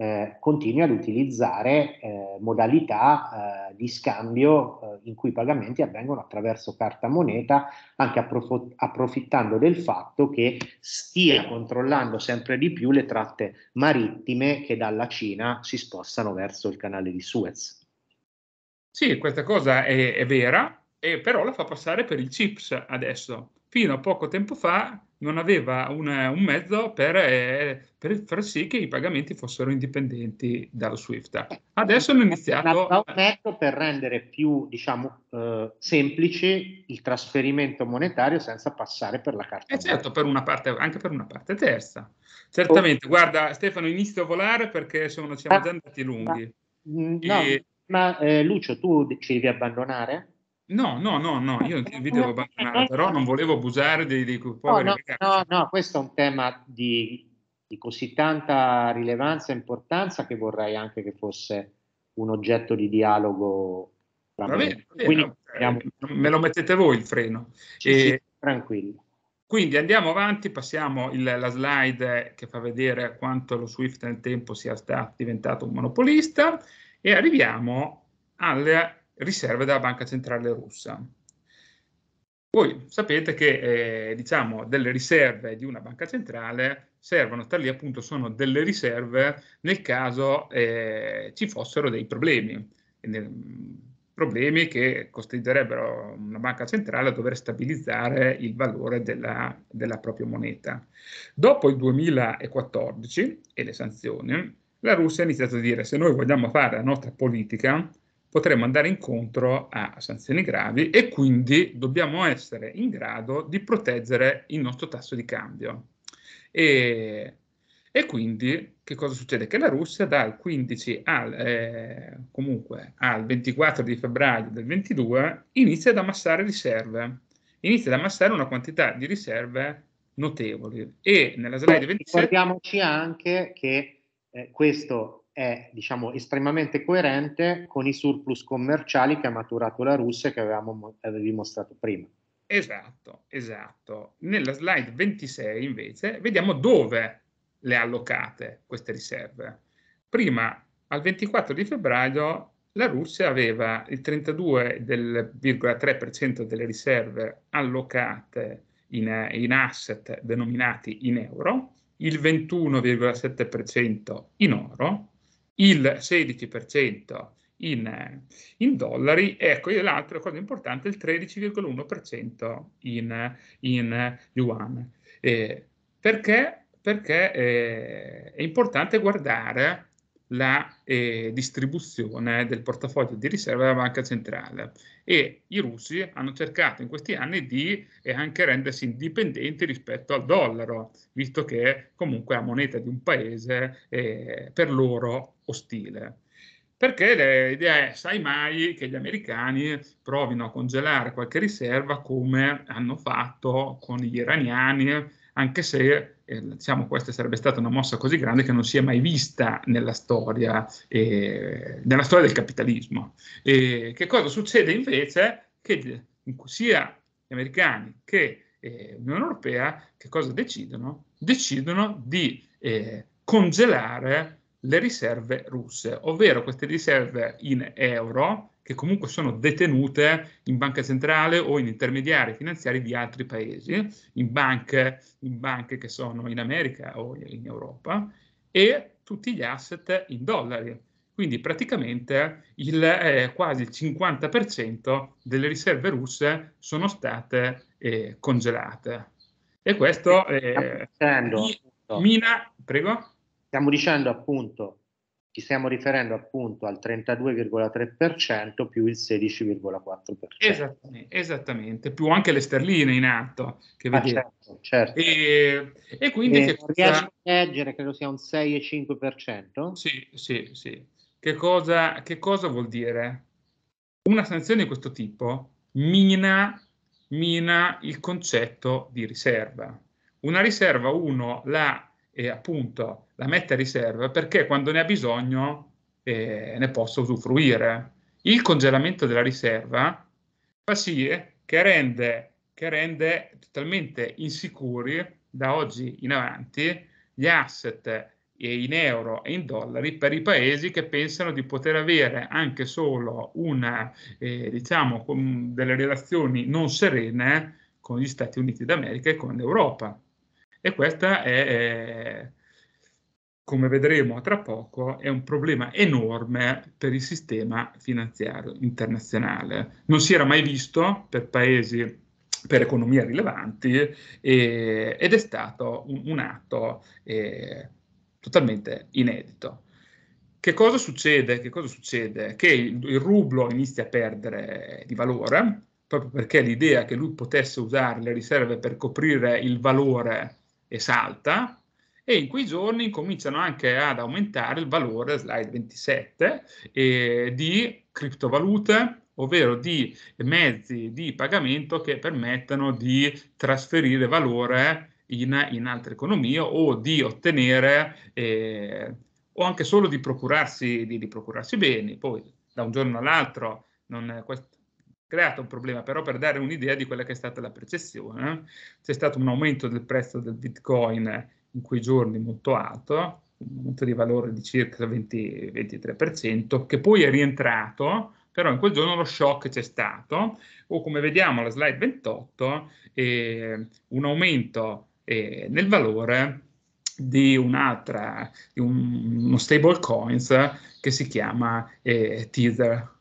A: eh, continui ad utilizzare eh, modalità eh, di scambio eh, in cui i pagamenti avvengono attraverso carta moneta, anche approf- approfittando del fatto che stia controllando sempre di più le tratte marittime che dalla Cina si spostano verso il canale di Suez.
B: Sì, questa cosa è, è vera, e però la fa passare per il CIPS adesso. Fino a poco tempo fa non aveva una, un mezzo per, eh, per, far sì che i pagamenti fossero indipendenti dallo Swift. Eh,
A: Adesso eh, hanno iniziato... un mezzo per rendere più, diciamo, eh, semplice il trasferimento monetario senza passare per la carta.
B: E certo, per una parte, anche per una parte
A: terza. Certamente,
B: oh. guarda Stefano, inizio a volare perché sono, siamo ah. già andati lunghi. Ah,
A: no, e... ma eh, Lucio, tu decidi di abbandonare?
B: No, no, no, no, io vi devo abbandonare, però non volevo abusare dei, dei poveri no, no,
A: no, no, questo è un tema di, di, così tanta rilevanza e importanza che vorrei anche che fosse un oggetto di dialogo. Tra va bene, me. Quindi, eh, me lo mettete
B: voi il freno. Sì, e, tranquillo. Quindi andiamo avanti, passiamo il, la slide che fa vedere quanto lo Swift nel tempo sia stato diventato un monopolista e arriviamo al riserve della Banca Centrale Russa. Voi sapete che eh, diciamo, delle riserve di una banca centrale servono, tali appunto sono delle riserve nel caso eh, ci fossero dei problemi, mm, problemi che costringerebbero una banca centrale a dover stabilizzare il valore della, della propria moneta. Dopo il 2014 e le sanzioni, la Russia ha iniziato a dire se noi vogliamo fare la nostra politica, potremmo andare incontro a sanzioni gravi e quindi dobbiamo essere in grado di proteggere il nostro tasso di cambio. E, e quindi che cosa succede? Che la Russia dal 15 al, eh, comunque, al 24 di febbraio del 22 inizia ad ammassare riserve, inizia ad ammassare una quantità di riserve notevoli e nella slide 27...
A: Ricordiamoci anche che eh, questo è diciamo, estremamente coerente con i surplus commerciali che ha maturato la Russia che avevamo,
B: avevi mostrato prima. Esatto, esatto. Nella slide 26 invece vediamo dove le allocate queste riserve. Prima, al 24 di febbraio, la Russia aveva il 32,3% delle riserve allocate in, in asset denominati in euro, il 21,7% in oro, il 16% in, in, dollari, ecco, e l'altra cosa importante è il 13,1% in, in yuan. Eh, perché? Perché eh, è importante guardare la eh, distribuzione del portafoglio di riserva della banca centrale e i russi hanno cercato in questi anni di eh, anche rendersi indipendenti rispetto al dollaro, visto che comunque è la moneta di un paese eh, per loro ostile. Perché l'idea è, sai mai, che gli americani provino a congelare qualche riserva come hanno fatto con gli iraniani, anche se eh, diciamo questa sarebbe stata una mossa così grande che non si è mai vista nella storia, eh, nella storia del capitalismo. E che cosa succede invece? Che sia gli americani che l'Unione eh, Europea, che cosa decidono? Decidono di eh, congelare le riserve russe, ovvero queste riserve in euro che comunque sono detenute in banca centrale o in intermediari finanziari di altri paesi, in banche, in banche che sono in America o in Europa, e tutti gli asset in dollari. Quindi praticamente il, eh, quasi il 50% delle riserve russe sono state eh, congelate. E questo eh, mina, prego? Stiamo dicendo appunto ci stiamo riferendo
A: appunto al 32,3% più il 16,4%.
B: Esattamente, esattamente, più anche le sterline in atto che ah, Certo, certo. E, e,
A: quindi e che cosa... riesco a leggere, credo sia un 6,5%. Sì,
B: sì, sì. Che cosa, che cosa vuol dire? Una sanzione di questo tipo mina, mina il concetto di riserva. Una riserva uno la e appunto la mette a riserva perché quando ne ha bisogno eh, ne possa usufruire. Il congelamento della riserva fa sì che rende, che rende totalmente insicuri da oggi in avanti gli asset in euro e in dollari per i paesi che pensano di poter avere anche solo una, eh, diciamo, delle relazioni non serene con gli Stati Uniti d'America e con l'Europa. E questo è, come vedremo tra poco, è un problema enorme per il sistema finanziario internazionale. Non si era mai visto per paesi per economie rilevanti e, ed è stato un, un atto eh, totalmente inedito. Che cosa succede? Che, cosa succede? che il, il, rublo inizia a perdere di valore, proprio perché l'idea che lui potesse usare le riserve per coprire il valore e salta e in quei giorni cominciano anche ad aumentare il valore, slide 27, eh, di criptovalute, ovvero di mezzi di pagamento che permettano di trasferire valore in, in altre economie o di ottenere eh, o anche solo di procurarsi, di, di procurarsi beni. Poi da un giorno all'altro non, è questo, creato un problema, però per dare un'idea di quella che è stata la percezione, c'è stato un aumento del prezzo del Bitcoin in quei giorni molto alto, un aumento di valore di circa 20-23%, che poi è rientrato, però in quel giorno lo shock c'è stato, o come vediamo alla slide 28, eh, un aumento eh, nel valore di un'altra, di un, uno stable coins che si chiama eh, Tether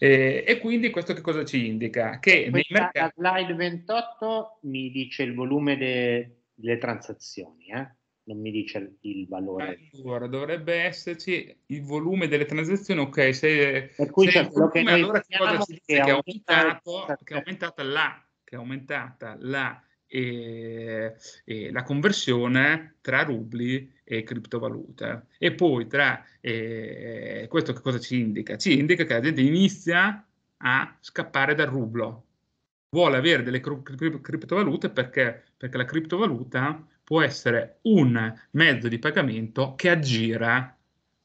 B: eh, e quindi questo che cosa ci indica? Che nei
A: mercati... La slide 28 mi dice il volume de, delle transazioni,
B: eh? non mi dice il valore. Allora, dovrebbe esserci il volume delle transazioni, ok, se, per cui se quello volume, che allora cosa si dice? Che è, aumentato, che è aumentata la, che è aumentata la e, e la conversione tra rubli e criptovalute. E poi tra eh, questo che cosa ci indica? Ci indica che la gente inizia a scappare dal rublo, vuole avere delle cri- cri- criptovalute perché, perché la criptovaluta può essere un mezzo di pagamento che aggira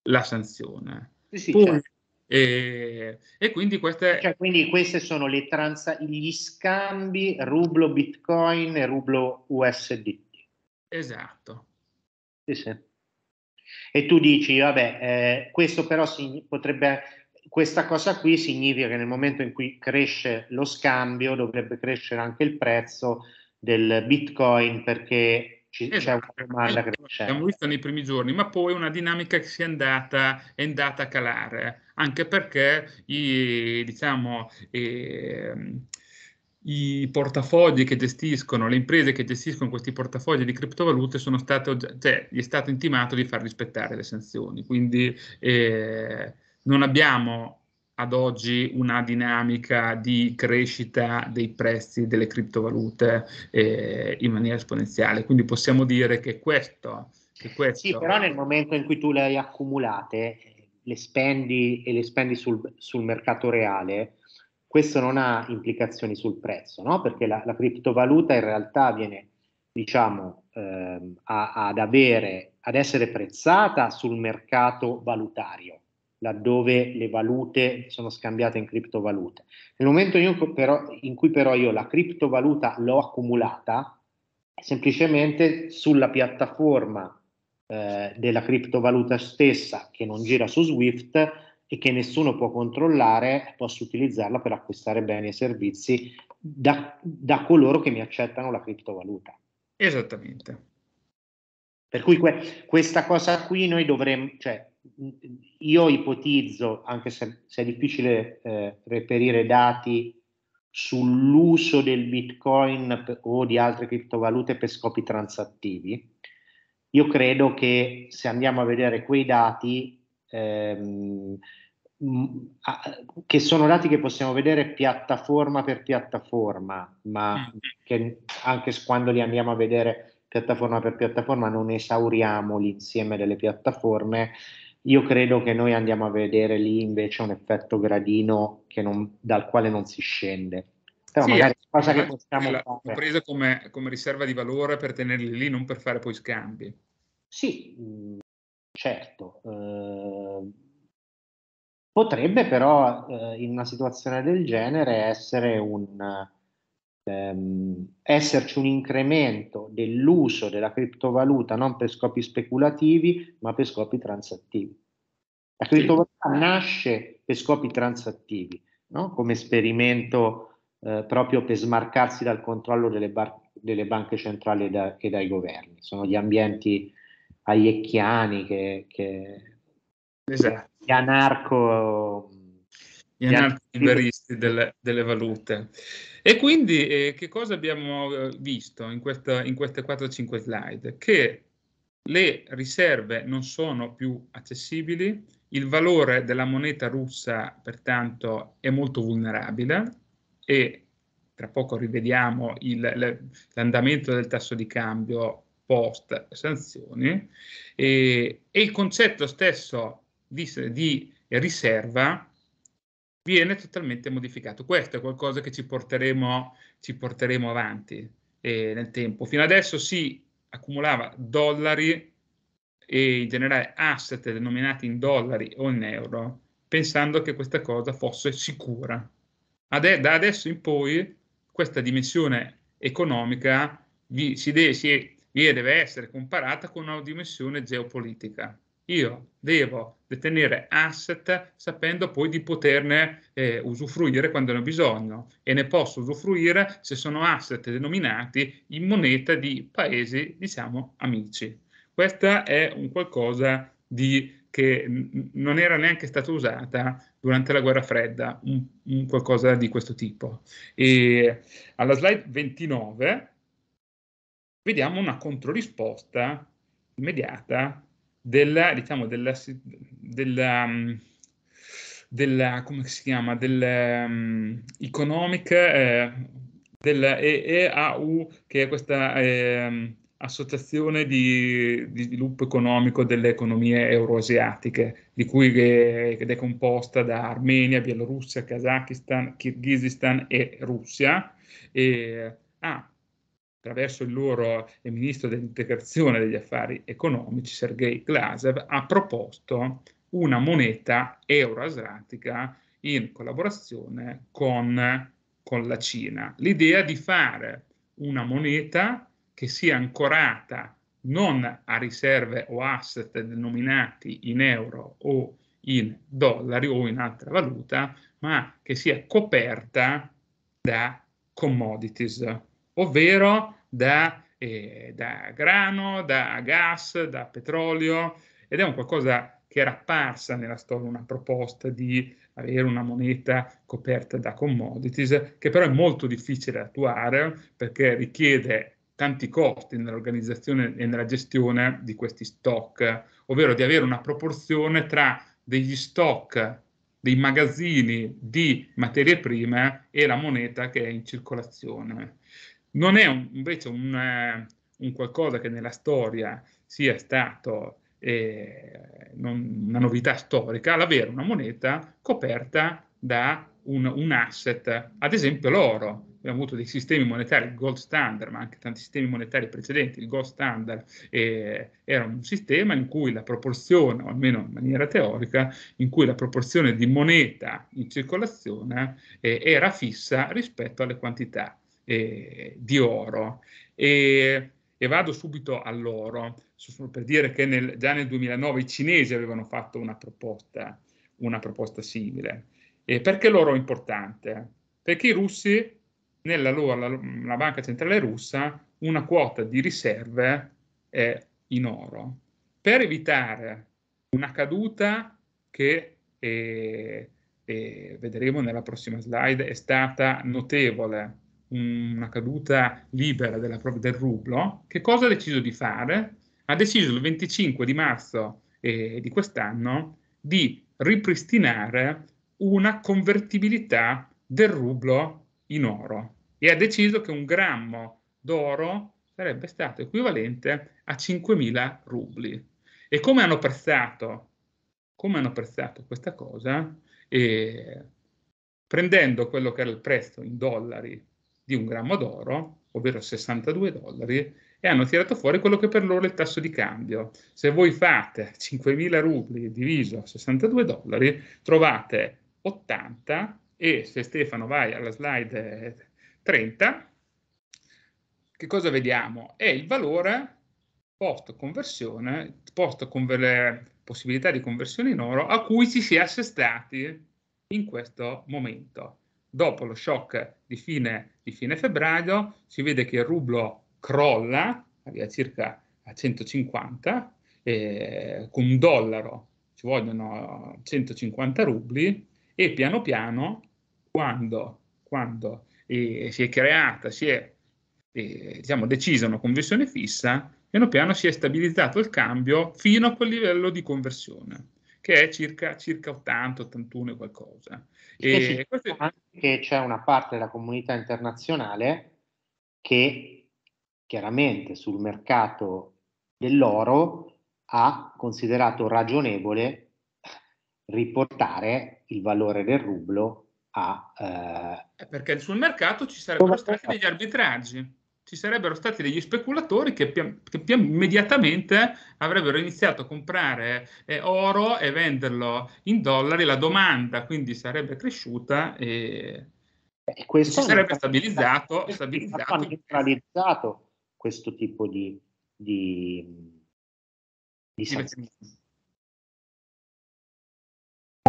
B: la sanzione. Sì, sì, poi, certo. E,
A: e quindi queste... Cioè, quindi queste sono transa- gli scambi rublo bitcoin e rublo USD.
B: Esatto.
A: Sì, sì. E tu dici, vabbè, eh, questo però si potrebbe, questa cosa qui significa che nel momento in cui cresce lo scambio dovrebbe crescere anche il prezzo del bitcoin perché ci, esatto.
B: C'è una esatto, domanda che c'è. Abbiamo visto nei primi giorni, ma poi una dinamica che si è andata, è andata a calare, anche perché i, diciamo, eh, i portafogli che gestiscono, le imprese che gestiscono questi portafogli di criptovalute sono state, cioè, gli è stato intimato di far rispettare le sanzioni. Quindi eh, non abbiamo ad oggi una dinamica di crescita dei prezzi delle criptovalute eh, in maniera esponenziale. Quindi possiamo dire che questo, che questo... Sì, però
A: nel momento in cui tu le hai accumulate, eh, le spendi e le spendi sul, sul mercato reale, questo non ha implicazioni sul prezzo, no? perché la, la criptovaluta in realtà viene, diciamo, ehm, a, ad, avere, ad essere prezzata sul mercato valutario laddove le valute sono scambiate in criptovalute. Nel momento in, però, in cui però io la criptovaluta l'ho accumulata, semplicemente sulla piattaforma eh, della criptovaluta stessa che non gira su Swift e che nessuno può controllare, posso utilizzarla per acquistare beni e servizi da, da coloro che mi accettano la criptovaluta.
B: Esattamente.
A: Per cui que- questa cosa qui noi dovremmo, cioè io ipotizzo, anche se, se è difficile eh, reperire dati sull'uso del bitcoin o di altre criptovalute per scopi transattivi, io credo che se andiamo a vedere quei dati, ehm, che sono dati che possiamo vedere piattaforma per piattaforma, ma mm. che anche quando li andiamo a vedere piattaforma per piattaforma non esauriamo l'insieme delle piattaforme io credo che noi andiamo a vedere lì invece un effetto gradino non, dal quale non si scende. Però sì, magari è una cosa eh, che possiamo la, fare. presa
B: come, come, riserva di valore per tenerli lì, non per fare poi scambi.
A: Sì, mm, certo. Eh, potrebbe però eh, in una situazione del genere essere un ehm, esserci un incremento dell'uso della criptovaluta non per scopi speculativi ma per scopi transattivi. La criptovaluta nasce per scopi transattivi, no? come esperimento eh, proprio per smarcarsi dal controllo delle, bar- delle banche centrali e, da- e, dai governi. Sono gli ambienti aiecchiani che, che, esatto.
B: anarco gli anarchi liberisti delle, delle, valute. E quindi eh, che cosa abbiamo eh, visto in, questa, in queste 4-5 slide? Che le riserve non sono più accessibili, il valore della moneta russa pertanto è molto vulnerabile e tra poco rivediamo il, l'andamento del tasso di cambio post sanzioni e, e il concetto stesso di, di riserva viene totalmente modificato. Questo è qualcosa che ci porteremo, ci porteremo avanti eh, nel tempo. Fino adesso si accumulava dollari e in generale asset denominati in dollari o in euro, pensando che questa cosa fosse sicura. Ade- da adesso in poi questa dimensione economica vi, si, de- si è, deve essere comparata con una dimensione geopolitica. Io devo detenere asset sapendo poi di poterne eh, usufruire quando ne ho bisogno e ne posso usufruire se sono asset denominati in moneta di paesi, diciamo, amici. Questa è un qualcosa di, che non era neanche stata usata durante la guerra fredda, un, un qualcosa di questo tipo. E alla slide 29 vediamo una controrisposta immediata della, diciamo, della, della, mm, della come si chiama, dell'economic, mm, eh, della EAU, che è questa eh, associazione di, di, sviluppo economico delle economie euroasiatiche, di cui è, eh, ed è composta da Armenia, Bielorussia, Kazakistan, Kirghizistan e Russia. E, ah, attraverso il loro eh, ministro dell'integrazione degli affari economici, Sergei Glasev, ha proposto una moneta euroasiatica in collaborazione con, con la Cina. L'idea di fare una moneta che sia ancorata non a riserve o asset denominati in euro o in dollari o in altra valuta, ma che sia coperta da commodities ovvero da, eh, da grano, da gas, da petrolio, ed è un qualcosa che era apparsa nella storia una proposta di avere una moneta coperta da commodities, che però è molto difficile da attuare perché richiede tanti costi nell'organizzazione e nella gestione di questi stock, ovvero di avere una proporzione tra degli stock, dei magazzini di materie prime e la moneta che è in circolazione. Non è un, invece un, eh, un, qualcosa che nella storia sia stato eh, non, una novità storica, l'avere una moneta coperta da un, un asset, ad esempio l'oro, abbiamo avuto dei sistemi monetari, il gold standard, ma anche tanti sistemi monetari precedenti, il gold standard eh, era un sistema in cui la proporzione, o almeno in maniera teorica, in cui la proporzione di moneta in circolazione eh, era fissa rispetto alle quantità eh, di oro. E, e, vado subito all'oro, solo per dire che nel, già nel 2009 i cinesi avevano fatto una proposta, una proposta simile. E perché l'oro è importante? Perché i russi, nella loro, la, la banca centrale russa, una quota di riserve è in oro per evitare una caduta che eh, eh, vedremo nella prossima slide è stata notevole una caduta libera della, del rublo, che cosa ha deciso di fare? Ha deciso il 25 di marzo eh, di quest'anno di ripristinare una convertibilità del rublo in oro e ha deciso che un grammo d'oro sarebbe stato equivalente a 5.000 rubli. E come hanno prezzato, come hanno prestato questa cosa? Eh, prendendo quello che era il prezzo in dollari di un grammo d'oro, ovvero 62 dollari, e hanno tirato fuori quello che per loro è il tasso di cambio. Se voi fate 5.000 rubli diviso 62 dollari, trovate 80 e se Stefano vai alla slide 30, che cosa vediamo? È il valore post conversione, post conver- possibilità di conversione in oro a cui ci si è assestati in questo momento dopo lo shock di fine, di fine febbraio si vede che il rublo crolla a circa a 150, eh, con un dollaro ci vogliono 150 rubli e piano piano quando, quando eh, si è creata, si è eh, diciamo, decisa una conversione fissa, piano piano si è stabilizzato il cambio fino a quel livello di conversione che è circa, circa 80, 81 e qualcosa. E sì, questo... che c'è una parte della comunità
A: internazionale che chiaramente sul mercato dell'oro ha considerato ragionevole riportare il valore del rublo a...
B: Eh... eh perché sul mercato ci sarebbero stati degli arbitraggi ci sarebbero stati degli speculatori che, pian, che pian immediatamente avrebbero iniziato a comprare eh, oro e venderlo in dollari, la domanda quindi sarebbe cresciuta e, e questo si sarebbe stabilizzato,
A: stabilizzato, stabilizzato questo tipo di, di, di sanzioni.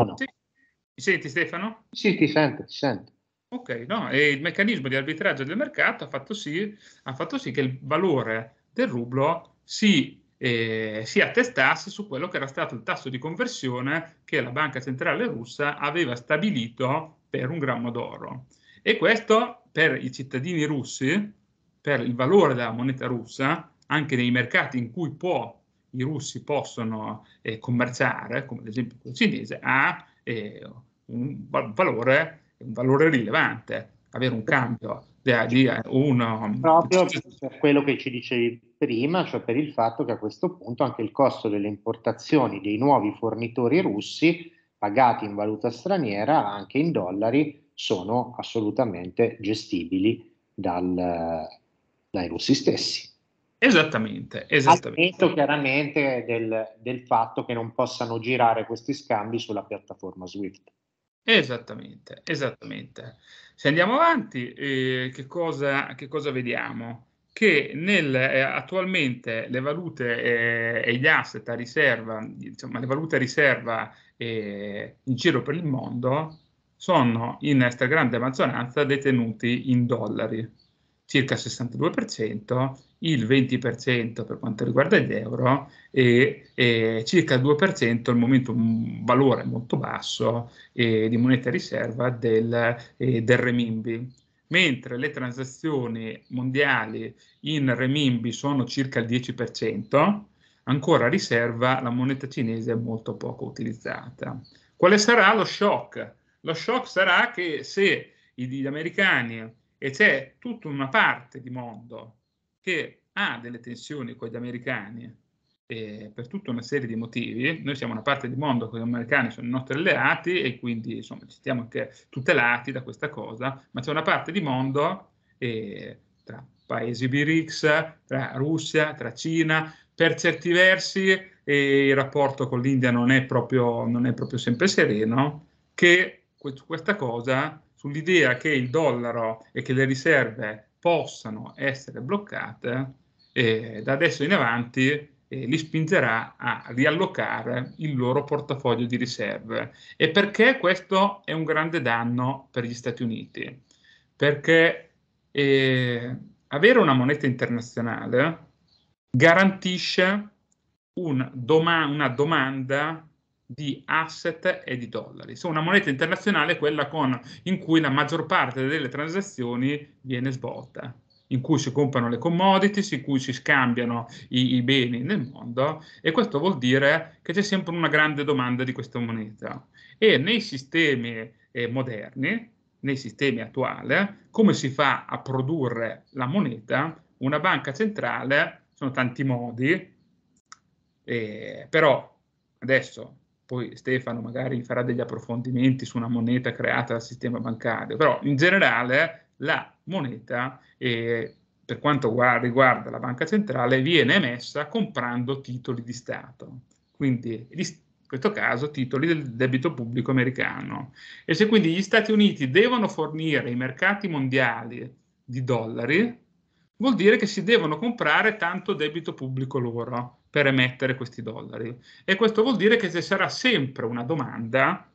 A: Oh no.
B: sì. Mi senti Stefano?
A: Sì, ti sento, ti sento.
B: Ok, no, e il meccanismo di arbitraggio del mercato ha fatto sì, ha fatto sì che il valore del rublo si, eh, si, attestasse su quello che era stato il tasso di conversione che la banca centrale russa aveva stabilito per un grammo d'oro. E questo per i cittadini russi, per il valore della moneta russa, anche nei mercati in cui può, i russi possono eh, commerciare, come ad esempio quello cinese, ha eh, un valore un valore rilevante avere un cambio di eh, uno. Um, Proprio per quello che ci dicevi prima, cioè per il fatto che
A: a questo punto anche il costo delle importazioni dei nuovi fornitori russi pagati in valuta straniera, anche in dollari, sono assolutamente gestibili dal, dai russi stessi.
B: Esattamente, esattamente.
A: chiaramente del, del fatto che non possano girare questi scambi sulla piattaforma
B: SWIFT. Esattamente, esattamente. Se andiamo avanti, eh, che, cosa, che, cosa, vediamo? Che nel, eh, attualmente le valute eh, e gli asset a riserva, insomma le valute a riserva eh, in giro per il mondo sono in stragrande maggioranza detenuti in dollari, circa 62%, il 20% per quanto riguarda gli euro e, e circa il 2% al momento un valore molto basso eh, di moneta riserva del, eh, del renminbi. Mentre le transazioni mondiali in renminbi sono circa il 10%, ancora riserva la moneta cinese è molto poco utilizzata. Quale sarà lo shock? Lo shock sarà che se gli americani e c'è tutta una parte di mondo che ha delle tensioni con gli americani eh, per tutta una serie di motivi, noi siamo una parte del mondo che gli americani sono i nostri alleati e quindi insomma ci stiamo anche tutelati da questa cosa, ma c'è una parte di mondo eh, tra paesi BRICS, tra Russia, tra Cina, per certi versi e il rapporto con l'India non è proprio, non è proprio sempre sereno, che questa cosa sull'idea che il dollaro e che le riserve possano essere bloccate eh, da adesso in avanti eh, li spingerà a riallocare il loro portafoglio di riserve. E perché questo è un grande danno per gli Stati Uniti? Perché eh, avere una moneta internazionale garantisce un doma- una domanda di asset e di dollari. So, una moneta internazionale è quella con, in cui la maggior parte delle transazioni viene svolta, in cui si comprano le commodities, in cui si scambiano i, i beni nel mondo e questo vuol dire che c'è sempre una grande domanda di questa moneta. E nei sistemi eh, moderni, nei sistemi attuali, come si fa a produrre la moneta? Una banca centrale, sono tanti modi, eh, però adesso poi Stefano magari farà degli approfondimenti su una moneta creata dal sistema bancario, però in generale la moneta, eh, per quanto riguarda la banca centrale, viene emessa comprando titoli di Stato, quindi in questo caso titoli del debito pubblico americano. E se quindi gli Stati Uniti devono fornire i mercati mondiali di dollari, vuol dire che si devono comprare tanto debito pubblico loro per emettere questi dollari. E questo vuol dire che ci sarà sempre una domanda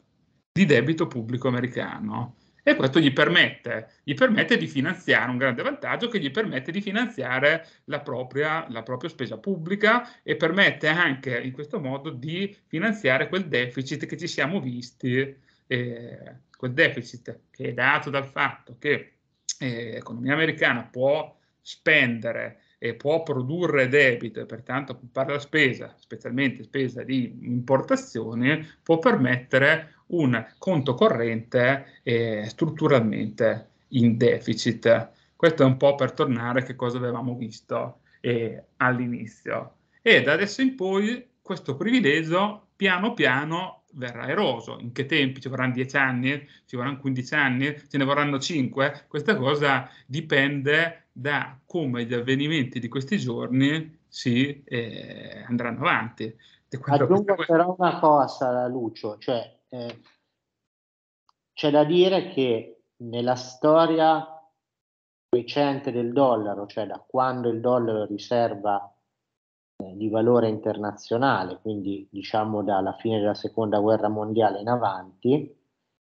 B: di debito pubblico americano. E questo gli permette, gli permette di finanziare un grande vantaggio che gli permette di finanziare la propria, la propria spesa pubblica e permette anche in questo modo di finanziare quel deficit che ci siamo visti, eh, quel deficit che è dato dal fatto che eh, l'economia americana può spendere e può produrre debito e pertanto fare la spesa, specialmente spesa di importazione, può permettere un conto corrente eh, strutturalmente in deficit. Questo è un po' per tornare a che cosa avevamo visto eh, all'inizio. E da adesso in poi questo privilegio piano piano verrà eroso. In che tempi? Ci vorranno 10 anni? Ci vorranno 15 anni? Ce ne vorranno 5? Questa cosa dipende da come gli avvenimenti di questi giorni si eh, andranno avanti. Aggiungo questa...
A: però una cosa, Lucio, cioè eh, c'è da dire che nella storia recente del dollaro, cioè da quando il dollaro riserva eh, di valore internazionale, quindi diciamo dalla fine della seconda guerra mondiale in avanti,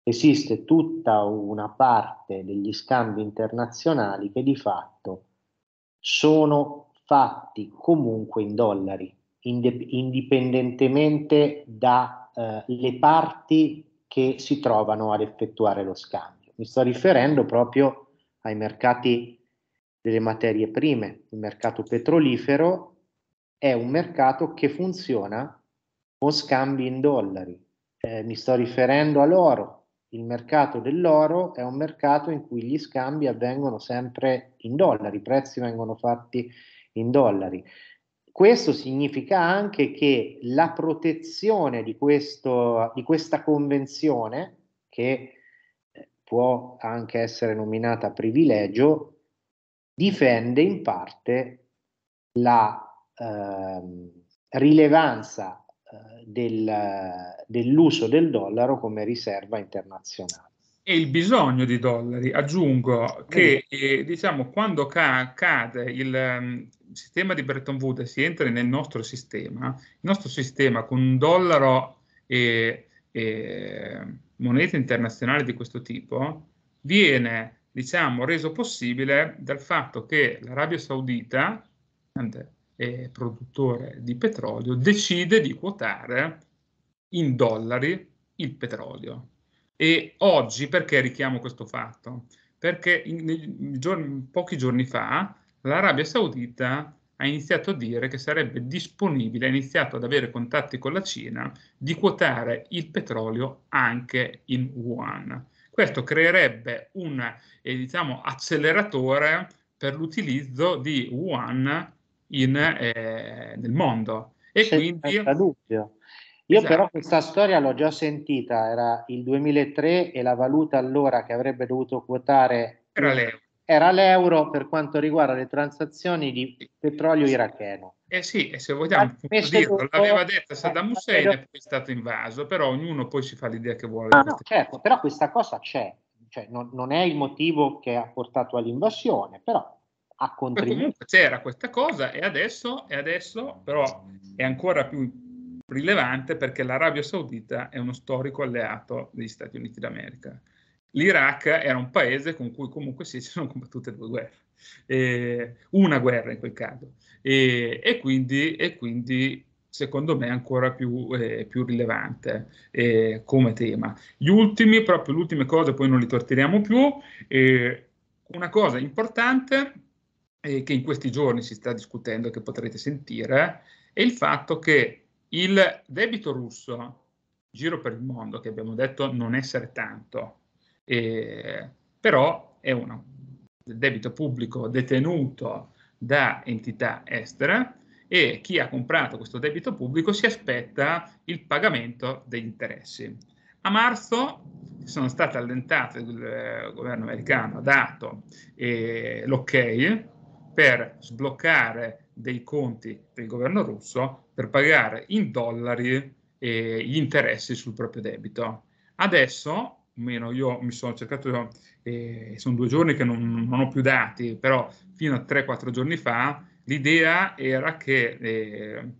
A: esiste tutta una parte degli scambi internazionali che di fatto sono fatti comunque in dollari, indipendentemente dalle eh, parti che si trovano ad effettuare lo scambio. Mi sto riferendo proprio ai mercati delle materie prime. Il mercato petrolifero è un mercato che funziona con scambi in dollari. Eh, mi sto riferendo all'oro, il mercato dell'oro è un mercato in cui gli scambi avvengono sempre in dollari, i prezzi vengono fatti in dollari. Questo significa anche che la protezione di, questo, di questa convenzione, che eh, può anche essere nominata privilegio, difende in parte la eh, rilevanza del, dell'uso del dollaro come riserva internazionale.
B: E il bisogno di dollari, aggiungo che eh, diciamo, quando ca- cade il um, sistema di Bretton Woods e si entra nel nostro sistema, il nostro sistema con un dollaro e, e moneta internazionale di questo tipo viene diciamo, reso possibile dal fatto che l'Arabia Saudita, eh, produttore di petrolio, decide di quotare in dollari il petrolio. E oggi perché richiamo questo fatto? Perché in, in, giorni, pochi giorni fa l'Arabia Saudita ha iniziato a dire che sarebbe disponibile, ha iniziato ad avere contatti con la Cina, di quotare il petrolio anche in yuan. Questo creerebbe un eh, diciamo, acceleratore per l'utilizzo di yuan in, eh, nel mondo. E C'è quindi... Io esatto. però
A: questa storia l'ho già sentita, era il 2003 e la valuta allora che avrebbe dovuto quotare era l'euro, era l'euro per quanto riguarda le transazioni di petrolio iracheno.
B: Eh sì, e se vogliamo ah, dirlo, l'aveva detto Saddam eh, Hussein e poi è stato invaso, però ognuno poi si fa l'idea che vuole.
A: Ah, no, certo, però questa cosa c'è, cioè, non, non è il motivo che ha portato all'invasione, però ha
B: contribuito. Comunque c'era questa cosa e adesso, e adesso però è ancora più rilevante perché l'Arabia Saudita è uno storico alleato degli Stati Uniti d'America. L'Iraq era un paese con cui comunque si sono combattute due guerre, eh, una guerra in quel caso, eh, e, quindi, e quindi secondo me è ancora più, eh, più rilevante eh, come tema. Gli ultimi, proprio le ultime cose, poi non li tortiriamo più. Eh, una cosa importante eh, che in questi giorni si sta discutendo che potrete sentire, è il fatto che il debito russo, giro per il mondo, che abbiamo detto non essere tanto, eh, però è un debito pubblico detenuto da entità estere e chi ha comprato questo debito pubblico si aspetta il pagamento degli interessi. A marzo sono state allentate, il governo americano ha dato eh, l'ok per sbloccare dei conti del governo russo per pagare in dollari eh, gli interessi sul proprio debito. Adesso, meno io mi sono cercato, eh, sono due giorni che non, non, ho più dati, però fino a 3-4 giorni fa l'idea era che eh,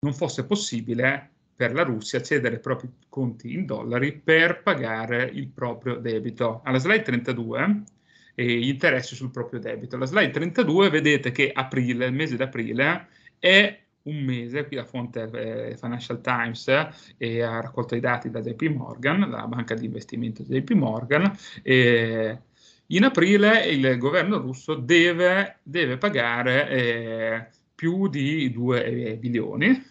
B: non fosse possibile per la Russia cedere i propri conti in dollari per pagare il proprio debito. Alla slide 32 eh, interessi sul proprio debito. La slide 32 vedete che aprile, il mese d'aprile, è un mese, qui la fonte è eh, Financial Times eh, ha raccolto i dati da JP Morgan, la banca di investimento di JP Morgan, eh, in aprile il governo russo deve, deve pagare eh, più di 2 eh, bilioni,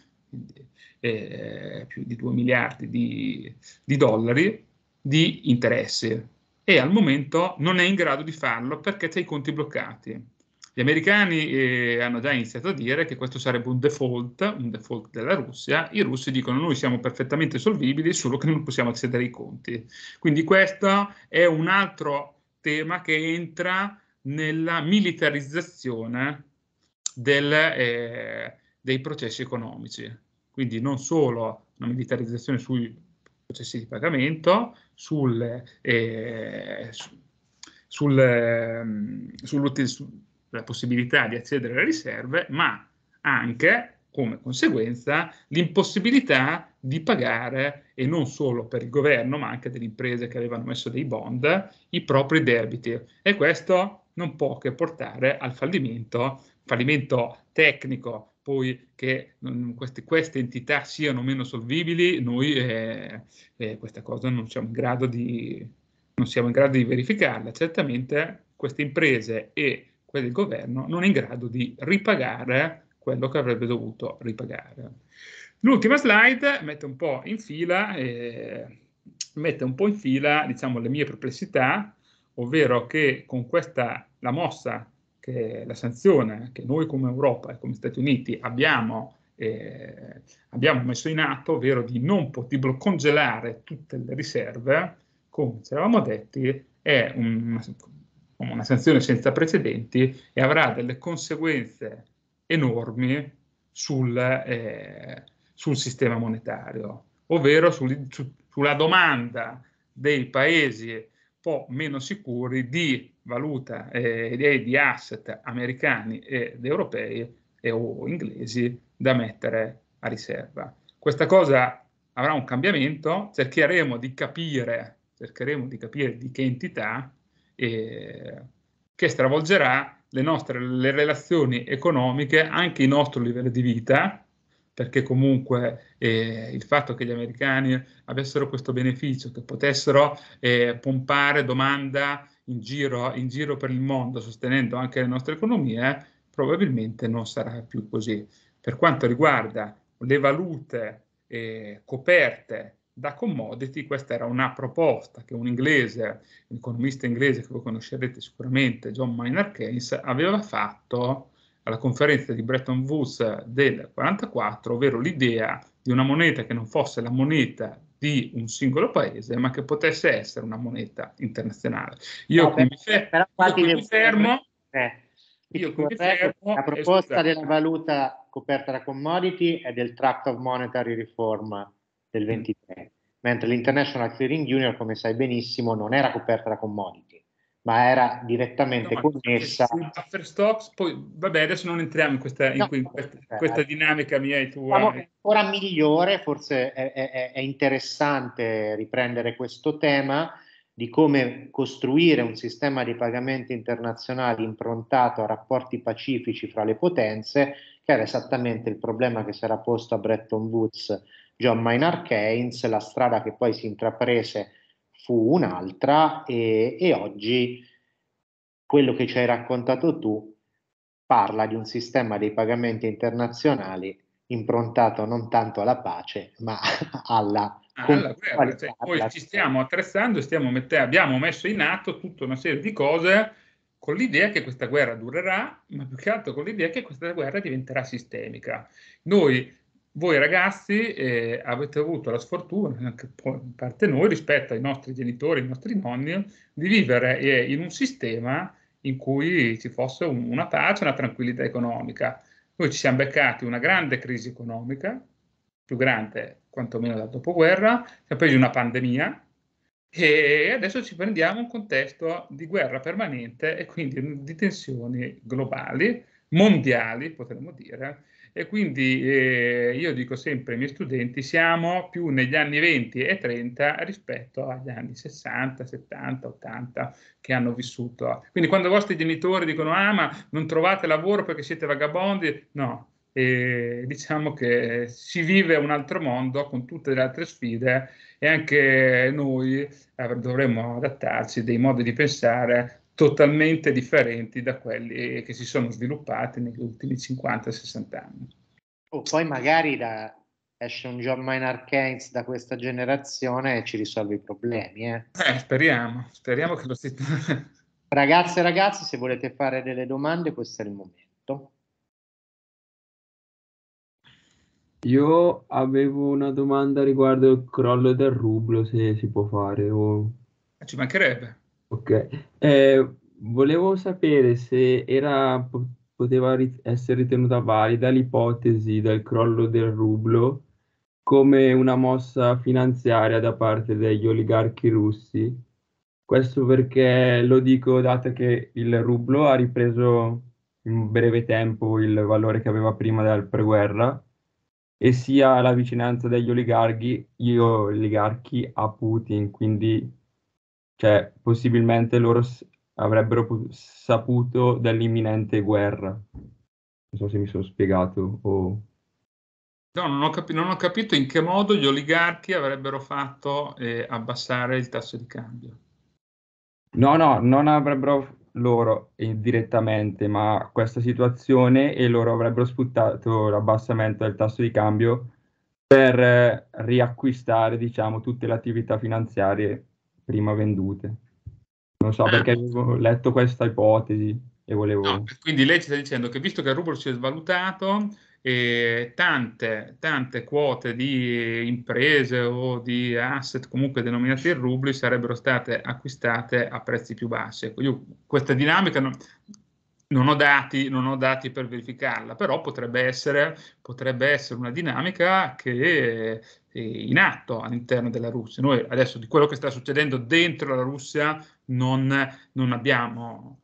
B: eh, più di 2 miliardi di, di dollari di interessi e al momento non è in grado di farlo perché c'è i conti bloccati. Gli americani eh, hanno già iniziato a dire che questo sarebbe un default, un default della Russia. I russi dicono noi siamo perfettamente solvibili, solo che non possiamo accedere ai conti. Quindi questo è un altro tema che entra nella militarizzazione del, eh, dei processi economici. Quindi non solo una militarizzazione sui processi di pagamento, sul, eh, sul, eh, sulla possibilità di accedere alle riserve, ma anche come conseguenza l'impossibilità di pagare, e non solo per il governo, ma anche delle imprese che avevano messo dei bond, i propri debiti. E questo non può che portare al fallimento, fallimento tecnico poi che mm, queste, queste, entità siano meno solvibili, noi eh, eh, questa cosa non siamo, di, non siamo in grado di verificarla. Certamente queste imprese e quelle governo non è in grado di ripagare quello che avrebbe dovuto ripagare. L'ultima slide mette un po' in fila, eh, mette un po' in fila diciamo, le mie perplessità, ovvero che con questa la mossa che la sanzione che noi come Europa e come Stati Uniti abbiamo, eh, abbiamo messo in atto, ovvero di non poter congelare tutte le riserve, come ci eravamo detti, è un, una sanzione senza precedenti e avrà delle conseguenze enormi sul, eh, sul sistema monetario, ovvero sul, su, sulla domanda dei paesi un po' meno sicuri di valuta ed eh, di asset americani ed europei e o inglesi da mettere a riserva. Questa cosa avrà un cambiamento, cercheremo di capire, cercheremo di, capire di che entità eh, che stravolgerà le nostre le relazioni economiche, anche il nostro livello di vita, perché comunque eh, il fatto che gli americani avessero questo beneficio, che potessero eh, pompare domanda in giro, in giro per il mondo sostenendo anche le nostre economie, probabilmente non sarà più così. Per quanto riguarda le valute eh, coperte da commodity, questa era una proposta che un inglese, un economista inglese che voi conoscerete sicuramente, John Maynard Keynes, aveva fatto alla conferenza di Bretton Woods del 1944, ovvero l'idea di una moneta che non fosse la moneta di un singolo paese, ma che potesse essere una moneta internazionale. Io no, qui mi, fermo. io qui mi eh, fermo la proposta della
A: valuta coperta da commodity è del Tract of Monetary Reform del 23, mm. mentre l'International Clearing Union, come sai benissimo, non era coperta da commodity ma era direttamente no, ma connessa.
B: Stocks, poi vabbè, adesso non entriamo in questa, in no, in eh, questa, in questa dinamica mia e tua. Diciamo
A: ancora migliore, forse è, è, è, interessante riprendere questo tema di come costruire un sistema di pagamenti internazionali improntato a rapporti pacifici fra le potenze, che era esattamente il problema che si era posto a Bretton Woods John Maynard Keynes, la strada che poi si intraprese fu un'altra e, e oggi quello che ci hai raccontato tu parla di un sistema dei pagamenti internazionali improntato non tanto alla pace, ma alla... Ah, alla guerra, cioè,
B: poi ci stiamo attrezzando, stiamo mette- abbiamo messo in atto tutta una serie di cose con l'idea che questa guerra durerà, ma più che altro con l'idea che questa guerra diventerà sistemica. Noi voi ragazzi eh, avete avuto la sfortuna, anche in parte noi, rispetto ai nostri genitori, ai nostri nonni, di vivere eh, in un sistema in cui ci fosse un, una pace, una tranquillità economica. Noi ci siamo beccati una grande crisi economica, più grande quantomeno dal dopoguerra, siamo presi una pandemia e adesso ci prendiamo un contesto di guerra permanente e quindi di tensioni globali, mondiali potremmo dire, e quindi eh, io dico sempre ai miei studenti, siamo più negli anni 20 e 30 rispetto agli anni 60, 70, 80 che hanno vissuto. Quindi quando i vostri genitori dicono, ah ma non trovate lavoro perché siete vagabondi, no, e diciamo che si vive un altro mondo con tutte le altre sfide e anche noi dovremmo adattarci dei modi di pensare totalmente differenti da quelli che si sono sviluppati negli ultimi 50-60 anni.
A: O oh, poi magari da, esce un John Maynard Keynes da questa generazione e ci risolve i problemi. Eh.
B: Eh, speriamo, speriamo
A: che lo si... Ragazze e ragazzi, se volete fare delle domande, questo è il momento.
C: Io avevo una domanda riguardo il crollo del rublo, se si può fare. O... Eh, ci
B: mancherebbe.
C: Ok, Eh, volevo sapere se era, poteva ri- essere ritenuta valida l'ipotesi del crollo del rublo come una mossa finanziaria da parte degli oligarchi russi. Questo perché lo dico dato che il rublo ha ripreso in breve tempo il valore che aveva prima dal preguerra e sia la vicinanza degli oligarchi, io oligarchi a Putin, quindi cioè possibilmente loro s- avrebbero pu- saputo dell'imminente guerra. Non so se mi sono spiegato o...
B: No, non ho, capi- non ho capito in che modo gli oligarchi avrebbero fatto eh, abbassare il tasso di cambio.
C: No, no, non avrebbero loro eh, direttamente, ma questa situazione e loro avrebbero sfruttato l'abbassamento del tasso di cambio per eh, riacquistare, diciamo, tutte le attività finanziarie prima vendute. Non so perché eh. avevo letto questa ipotesi e volevo... No,
B: quindi lei ci sta dicendo che visto che il rublo si è svalutato, e eh, tante, tante quote di imprese o di asset comunque denominati in rubli sarebbero state acquistate a prezzi più bassi. Ecco, io questa dinamica non, non ho, dati, non ho dati per verificarla, però potrebbe essere, potrebbe essere una dinamica che eh, in atto all'interno della Russia. Noi adesso di quello che sta succedendo dentro la Russia non, non abbiamo.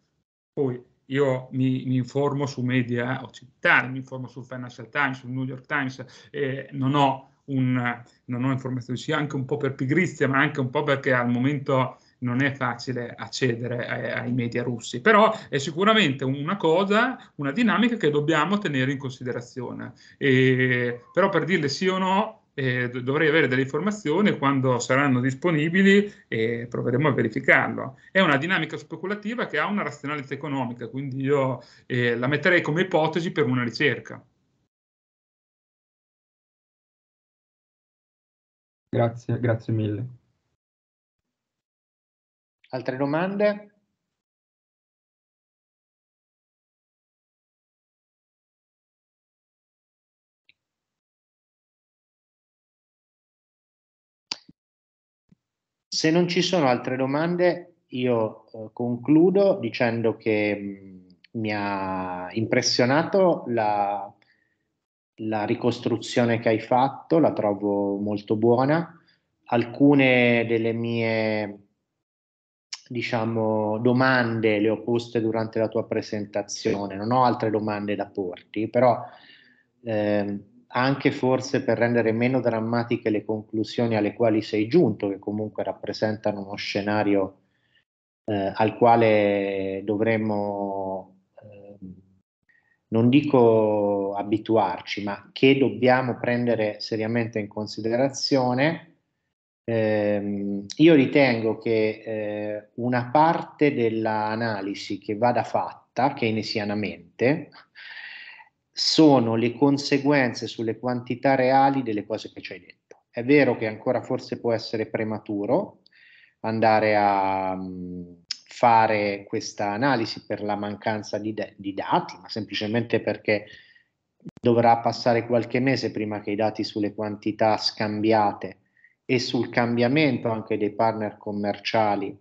B: Poi io mi, mi, informo su media occidentali, mi informo sul Financial Times, sul New York Times, eh, non, ho un, non ho informazioni, sì, anche un po' per pigrizia, ma anche un po' perché al momento non è facile accedere ai, eh, ai media russi, però è sicuramente una cosa, una dinamica che dobbiamo tenere in considerazione. E, però per dirle sì o no, eh, dovrei avere delle informazioni quando saranno disponibili e proveremo a verificarlo. È una dinamica speculativa che ha una razionalità economica, quindi io eh, la metterei come ipotesi per una ricerca.
A: Grazie, grazie mille. Altre domande? Se non ci sono altre domande, io eh, concludo dicendo che mh, mm, mi ha impressionato la, la, ricostruzione che hai fatto, la trovo molto buona. Alcune delle mie diciamo, domande le ho poste durante la tua presentazione, non ho altre domande da porti, però eh, anche forse per rendere meno drammatiche le conclusioni alle quali sei giunto, che comunque rappresentano uno scenario eh, al quale dovremmo, eh, non dico abituarci, ma che dobbiamo prendere seriamente in considerazione. Eh, io ritengo che eh, una parte dell'analisi che vada fatta keynesianamente, sono le conseguenze sulle quantità reali delle cose che ci hai detto. È vero che ancora forse può essere prematuro andare a mm, fare questa analisi per la mancanza di, di dati, ma semplicemente perché dovrà passare qualche mese prima che i dati sulle quantità scambiate e sul cambiamento anche dei partner commerciali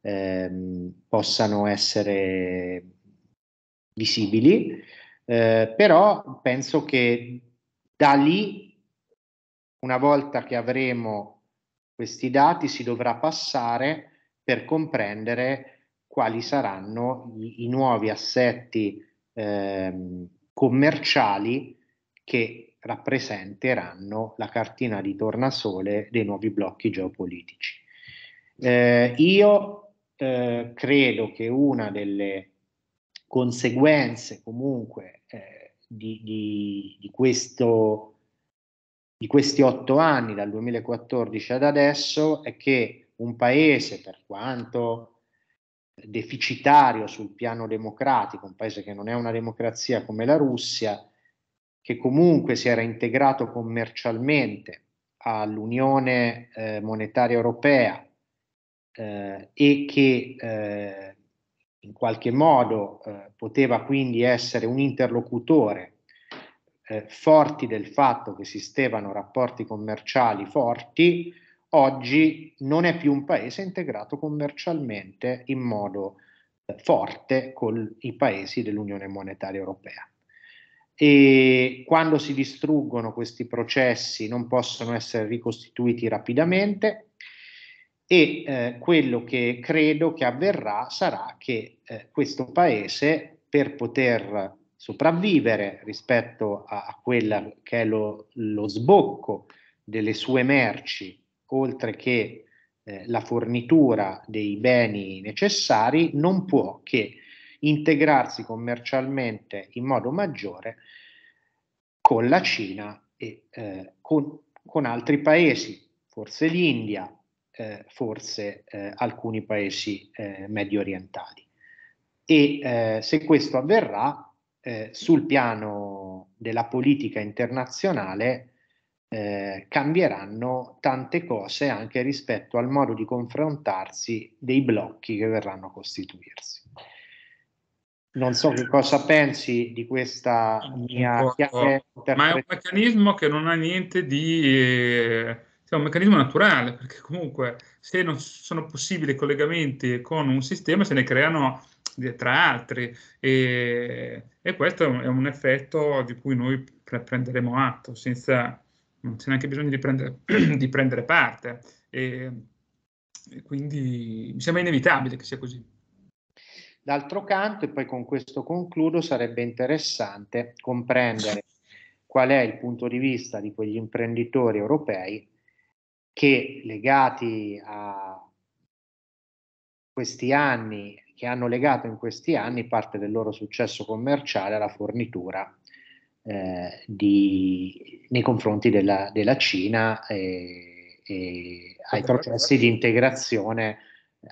A: ehm, possano essere visibili eh, però penso che da lì, una volta che avremo questi dati, si dovrà passare per comprendere quali saranno i, i nuovi assetti eh, commerciali che rappresenteranno la cartina di tornasole dei nuovi blocchi geopolitici. Eh, io eh, credo che una delle conseguenze comunque di, di, di, questo, di questi otto anni, dal 2014 ad adesso, è che un paese, per quanto deficitario sul piano democratico, un paese che non è una democrazia come la Russia, che comunque si era integrato commercialmente all'Unione eh, Monetaria Europea eh, e che eh, in qualche modo eh, poteva quindi essere un interlocutore eh, forti del fatto che esistevano rapporti commerciali forti, oggi non è più un paese integrato commercialmente in modo eh, forte con i paesi dell'Unione Monetaria Europea. E quando si distruggono questi processi non possono essere ricostituiti rapidamente, e eh, quello che credo che avverrà sarà che eh, questo paese per poter sopravvivere rispetto a, a quella che è lo, lo, sbocco delle sue merci, oltre che eh, la fornitura dei beni necessari, non può che integrarsi commercialmente in modo maggiore con la Cina e eh, con, con altri paesi, forse l'India, eh, forse eh, alcuni paesi eh, medio orientali. E eh, se questo avverrà, eh, sul piano della politica internazionale eh, cambieranno tante cose anche rispetto al modo di confrontarsi dei blocchi che verranno a costituirsi. Non so che cosa pensi di questa mia chiave. Ma è un
B: meccanismo che non ha niente di cioè un meccanismo naturale, perché comunque se non sono possibili collegamenti con un sistema se ne creano tra altri e, e questo è un effetto di cui noi pre- prenderemo atto senza, non c'è neanche bisogno di prendere, di prendere parte e, e quindi mi sembra inevitabile che sia così.
A: D'altro canto, e poi con questo concludo, sarebbe interessante comprendere qual è il punto di vista di quegli imprenditori europei che legati a questi anni, che hanno legato in questi anni parte del loro successo commerciale alla fornitura eh, di, nei confronti della, della Cina e, e, ai processi di integrazione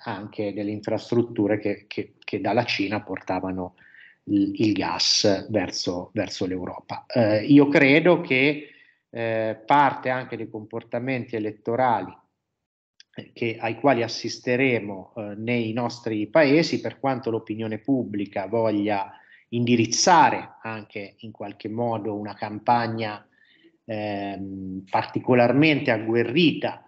A: anche delle infrastrutture che, che, che dalla Cina portavano il, il gas verso, verso l'Europa. Eh, io credo che eh, parte anche dei comportamenti elettorali eh, che, ai quali assisteremo eh, nei nostri paesi, per quanto l'opinione pubblica voglia indirizzare anche in qualche modo una campagna ehm, particolarmente agguerrita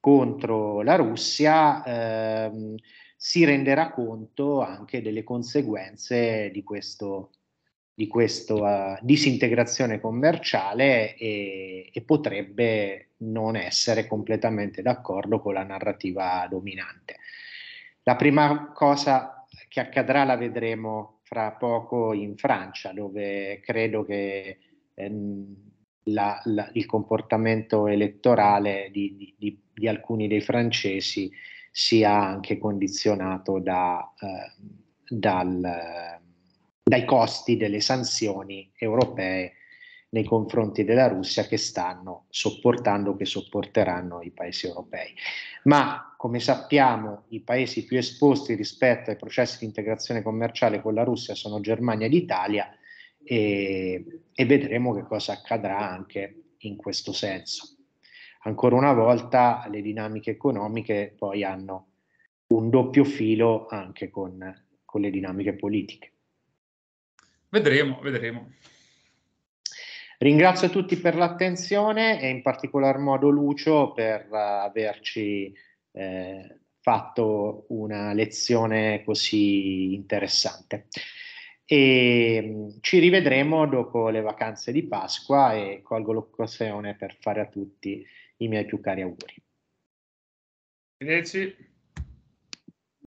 A: contro la Russia, ehm, si renderà conto anche delle conseguenze di questo, di questa eh, disintegrazione commerciale e, e, potrebbe non essere completamente d'accordo con la narrativa dominante. La prima cosa che accadrà la vedremo fra poco in Francia, dove credo che ehm, la, la, il comportamento elettorale di, di, di, di, alcuni dei francesi sia anche condizionato da, eh, dal dai costi delle sanzioni europee nei confronti della Russia che stanno sopportando, che sopporteranno i paesi europei. Ma come sappiamo i paesi più esposti rispetto ai processi di integrazione commerciale con la Russia sono Germania ed Italia e, e vedremo che cosa accadrà anche in questo senso. Ancora una volta le dinamiche economiche poi hanno un doppio filo anche con, con le dinamiche politiche.
B: Vedremo, vedremo.
A: Ringrazio tutti per l'attenzione e in particolar modo Lucio per eh, averci eh, fatto una lezione così interessante. E mm, ci rivedremo dopo le vacanze di Pasqua e colgo l'occasione per fare a tutti i miei più cari auguri.
B: Arrivederci.